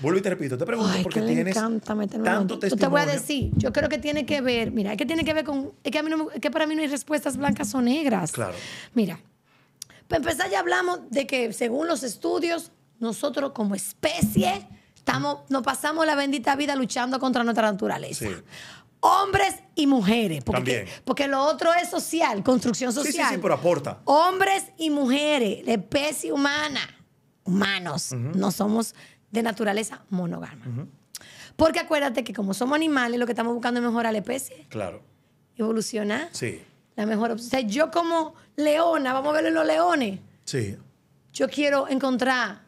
Vuelvo y te repito, te pregunto porque tienes
tanto te voy a decir, yo creo que tiene que ver, mira, es que tiene que ver con, es que, para mí no hay respuestas blancas o negras. Claro. Mira, para empezar ya hablamos de que según los estudios, nosotros como especie estamos, nos pasamos la bendita vida luchando contra nuestra naturaleza. hombres y mujeres. Porque, También. porque lo otro es social, construcción social. Sí, sí, pero aporta. Hombres y mujeres, de especie humana
humanos,
no somos de naturaleza monógama. Porque acuérdate que como somos animales, lo que estamos buscando es mejorar la especie. Claro. Evolucionar. Sí. La mejor opción. O sea, yo como leona, vamos a verlo en los leones. Sí. Yo quiero encontrar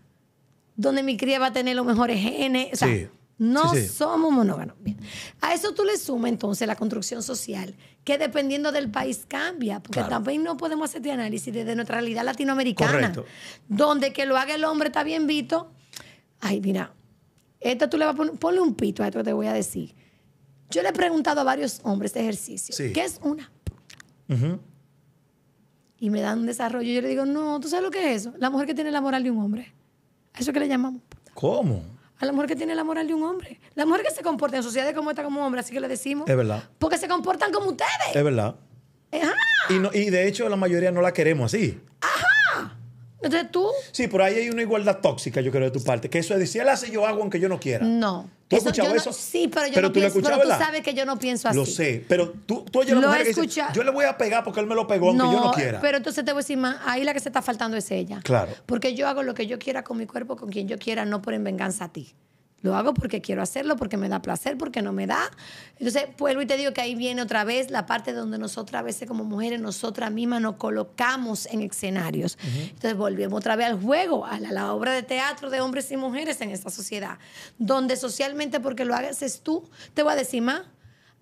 donde mi cría va a tener los mejores genes. sí. No somos monóganos. A eso tú le sumas entonces la construcción social, que dependiendo del país cambia, porque también no podemos hacer de análisis desde nuestra realidad latinoamericana, donde que lo haga el hombre está bien visto. Ay, mira, esto tú le vas a poner, ponle un pito a esto te voy a decir. Yo le he preguntado a varios hombres este ejercicio, ¿qué es una? Y me dan un desarrollo. Yo le digo, no, ¿tú sabes lo que es eso? La mujer que tiene la moral de un hombre. eso que le llamamos. ¿Cómo? a la mujer que tiene la moral de un hombre. La mujer que se comporta en sociedades como esta como hombre, así que le decimos. Es verdad. Porque se comportan como ustedes.
Es verdad. Y, y de hecho la mayoría no la queremos así. Entonces tú. Sí, por ahí hay una igualdad tóxica, yo creo, de tu parte. Que eso es decir, él hace, yo hago aunque yo no quiera. No. ¿Tú has escuchado eso? sí, pero yo tú pero tú sabes
que yo no pienso así. Lo sé,
pero tú, tú lo mujer yo le voy a pegar porque él me lo pegó aunque yo no quiera. pero
entonces te voy a decir más, ahí la que se está faltando es ella. Claro. Porque yo hago lo que yo quiera con mi cuerpo, con quien yo quiera, no por en venganza a ti. Lo hago porque quiero hacerlo, porque me da placer, porque no me da. Entonces, vuelvo y te digo que ahí viene otra vez la parte donde nosotras, a veces como mujeres, nosotras mismas nos colocamos en escenarios. Entonces, volvemos otra vez al juego, a la, obra de teatro de hombres y mujeres en esta sociedad, donde socialmente, porque lo hagas es tú, te voy a decir más.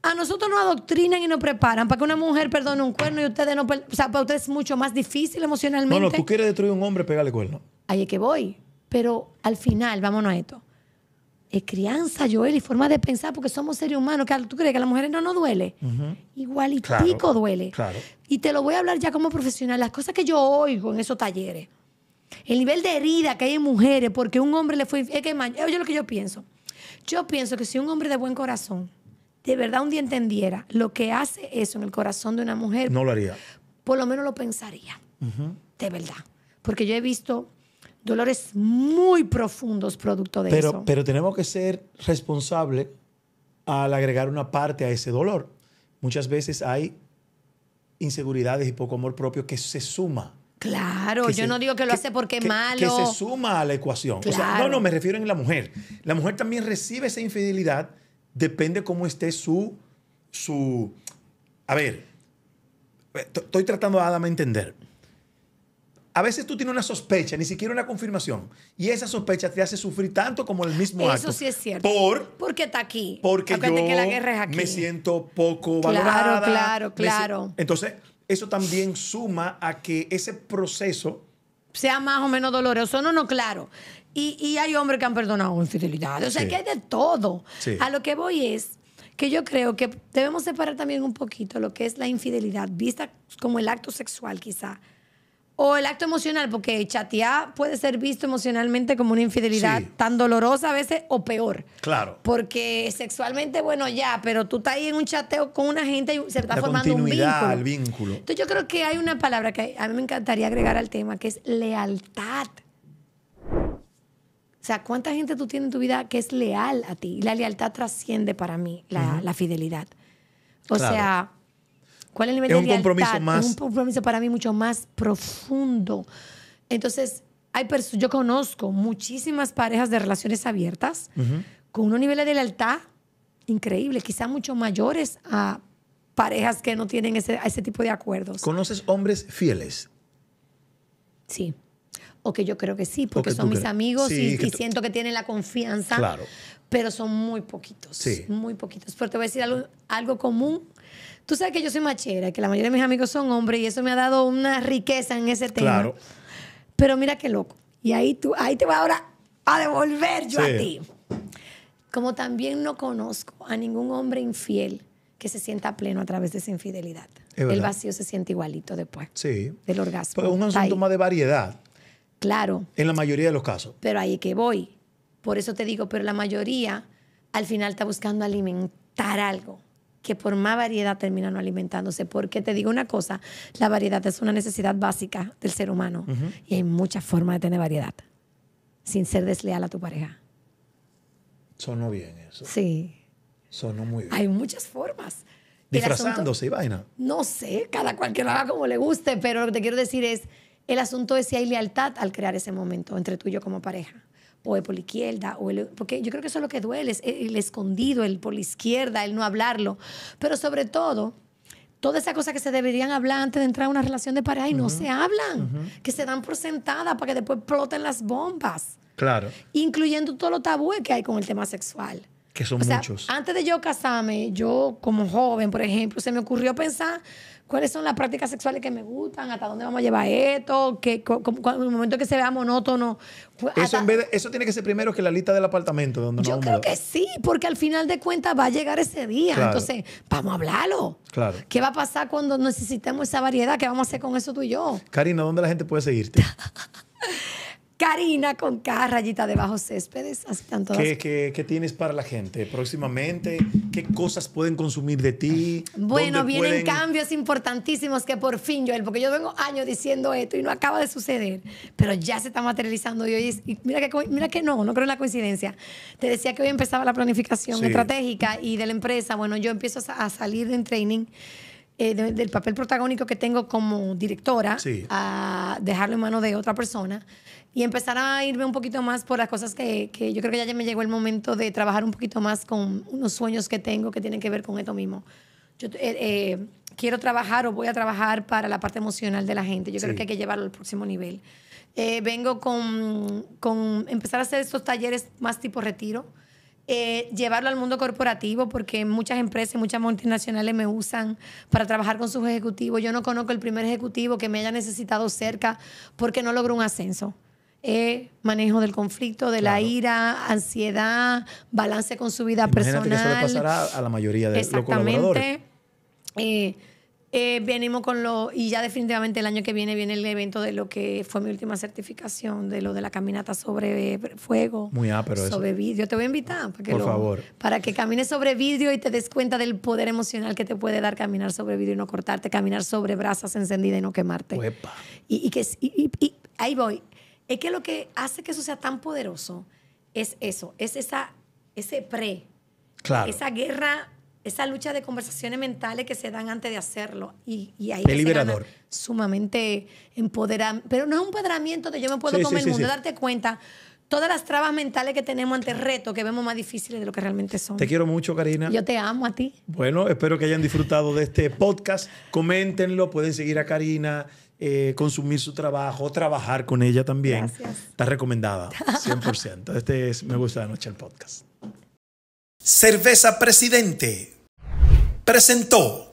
A nosotros nos adoctrinan y nos preparan para que una mujer perdone un cuerno y ustedes no. O sea, para ustedes es mucho más difícil emocionalmente. No, tú quieres
destruir un hombre, pégale cuerno.
Ahí es que voy. Pero al final, vámonos a esto es eh, crianza, Joel, y forma de pensar, porque somos seres humanos, tú crees que a las mujeres no nos duele. Igual y Igualitico duele. Y te lo voy a hablar ya como profesional, las cosas que yo oigo en esos talleres, el nivel de herida que hay en mujeres, porque un hombre le fue... Es que, lo que yo pienso. Yo pienso que si un hombre de buen corazón, de verdad un día entendiera lo que hace eso en el corazón de una mujer... No lo haría. Por lo menos lo pensaría. De verdad. Porque yo he visto dolores muy profundos producto de eso.
Pero tenemos que ser responsables al agregar una parte a ese dolor. Muchas veces hay inseguridades y poco amor propio que se suma.
Claro, yo no digo que lo hace porque es malo. Que se
suma a la ecuación. no, no, me refiero en la mujer. La mujer también recibe esa infidelidad, depende cómo esté su... su a ver, eh, estoy tratando a Adama a entender a veces tú tienes una sospecha, ni siquiera una confirmación, y esa sospecha te hace sufrir tanto como el mismo acto. Eso sí es
cierto. Por, porque está aquí. Porque yo la me
siento poco valorada. Claro, claro, claro. Entonces, eso también suma a que ese proceso
sea más o menos doloroso. No, no, claro. Y, hay hombres que han perdonado infidelidad. O sea, que hay de todo. A lo que voy es que yo creo que debemos separar también un poquito lo que es la infidelidad, vista como el acto sexual quizá, o el acto emocional, porque chatear puede ser visto emocionalmente como una infidelidad tan dolorosa a veces o peor. Claro. Porque sexualmente, bueno, ya, pero tú estás ahí en un chateo con una gente y se está formando un vínculo. El
vínculo. Entonces
yo creo que hay una palabra que a mí me encantaría agregar al tema, que es lealtad. O sea, ¿cuánta gente tú tienes en tu vida que es leal a ti? La lealtad trasciende para mí la, fidelidad.
O sea,
¿Cuál es el nivel de lealtad? compromiso más. Es un compromiso para mí mucho más profundo. Entonces, hay yo conozco muchísimas parejas de relaciones abiertas con un nivel de lealtad increíble, quizá mucho mayores a parejas que no tienen ese, tipo de acuerdos.
¿Conoces hombres fieles?
Sí. O que yo creo que sí, porque son mis amigos y, siento que tienen la confianza. Claro. Pero son muy poquitos. Sí. Muy poquitos. Pero te voy a decir algo, algo común Tú sabes que yo soy machera, que la mayoría de mis amigos son hombres y eso me ha dado una riqueza en ese tema. Claro. Pero mira qué loco. Y ahí tú, ahí te voy ahora a devolver yo a ti. Como también no conozco a ningún hombre infiel que se sienta pleno a través de esa infidelidad. el vacío se siente igualito después
sí. del orgasmo. es un síntoma de variedad. Claro. En la mayoría de los casos. Pero
ahí que voy. Por eso te digo, pero la mayoría al final está buscando alimentar algo que por más variedad terminan alimentándose. Porque te digo una cosa, la variedad es una necesidad básica del ser humano y hay muchas formas de tener variedad sin ser desleal a tu pareja.
Sonó bien eso. Sí. Sonó muy bien. Hay
muchas formas.
Disfrazándose y vaina.
No sé, cada cual que lo haga como le guste, pero lo que te quiero decir es, el asunto es si hay lealtad al crear ese momento entre tú y yo como pareja o el por la izquierda, o porque yo creo que eso es lo que duele, es el, escondido, el por la izquierda, el no hablarlo. Pero sobre todo, toda esa cosa que se deberían hablar antes de entrar a una relación de pareja y no se hablan, que se dan por sentada para que después exploten las bombas. Claro. Incluyendo todos los tabúes que hay con el tema sexual.
Que son muchos.
Antes de yo casarme, yo como joven, por ejemplo, se me ocurrió pensar cuáles son las prácticas sexuales que me gustan, hasta dónde vamos a llevar esto, que en el momento que se vea monótono.
eso, tiene que ser primero que la lista del apartamento. Donde Yo creo que
sí, porque al final de cuentas va a llegar ese día. Entonces, vamos a hablarlo. Claro. ¿Qué va a pasar cuando necesitemos esa variedad? ¿Qué vamos a hacer con eso tú y yo?
Karina, ¿dónde la gente puede seguirte? [laughs]
Karina con cada rayita de bajos céspedes. Así tanto ¿Qué,
qué, tienes para la gente próximamente? ¿Qué cosas pueden consumir de ti? Bueno, vienen cambios
importantísimos que por fin, Joel, porque yo vengo años diciendo esto y no acaba de suceder, pero ya se está materializando y hoy y mira, que, mira que no, no creo en la coincidencia. Te decía que hoy empezaba la planificación estratégica y de la empresa. Bueno, yo empiezo a salir en training eh, del papel protagónico que tengo como directora a dejarlo en manos de otra persona y empezar a irme un poquito más por las cosas que, yo creo que ya me llegó el momento de trabajar un poquito más con unos sueños que tengo que tienen que ver con esto mismo. Yo eh, eh, quiero trabajar o voy a trabajar para la parte emocional de la gente. Yo creo que hay que llevarlo al próximo nivel. vengo con empezar a hacer estos talleres más tipo retiro eh, llevarlo al mundo corporativo, porque muchas empresas, muchas multinacionales me usan para trabajar con sus ejecutivos. Yo no conozco el primer ejecutivo que me haya necesitado cerca porque no logró un ascenso. Eh, manejo del conflicto, de la ira, ansiedad, balance con su vida personal. Que eso le pasará a la
mayoría de los colaboradores.
Eh, venimos eh, con lo, y ya definitivamente el año que viene viene el evento de lo que fue mi última certificación, de lo de la caminata sobre fuego. Sobre vidrio. Te voy a invitar. Para que Para que camines sobre vidrio y te des cuenta del poder emocional que te puede dar caminar sobre vidrio y no cortarte, caminar sobre brasas encendidas y no quemarte. Y, que, ahí voy. Es que lo que hace que eso sea tan poderoso es eso, es esa, ese pre. Claro. Esa guerra esa lucha de conversaciones mentales que se dan antes de hacerlo. Y, ahí es liberador. Sumamente empoderado. Pero no es un empoderamiento de yo me puedo comer el mundo, darte cuenta todas las trabas mentales que tenemos ante reto que vemos más difíciles de lo que realmente son. Te
quiero mucho, Karina. Yo
te amo a ti.
Bueno, espero que hayan disfrutado de este podcast. Coméntenlo, pueden seguir a Karina, eh, consumir su trabajo, trabajar con ella también. Gracias. Está recomendada, 100%. este es Me gusta la noche el podcast. Cerveza Presidente presentó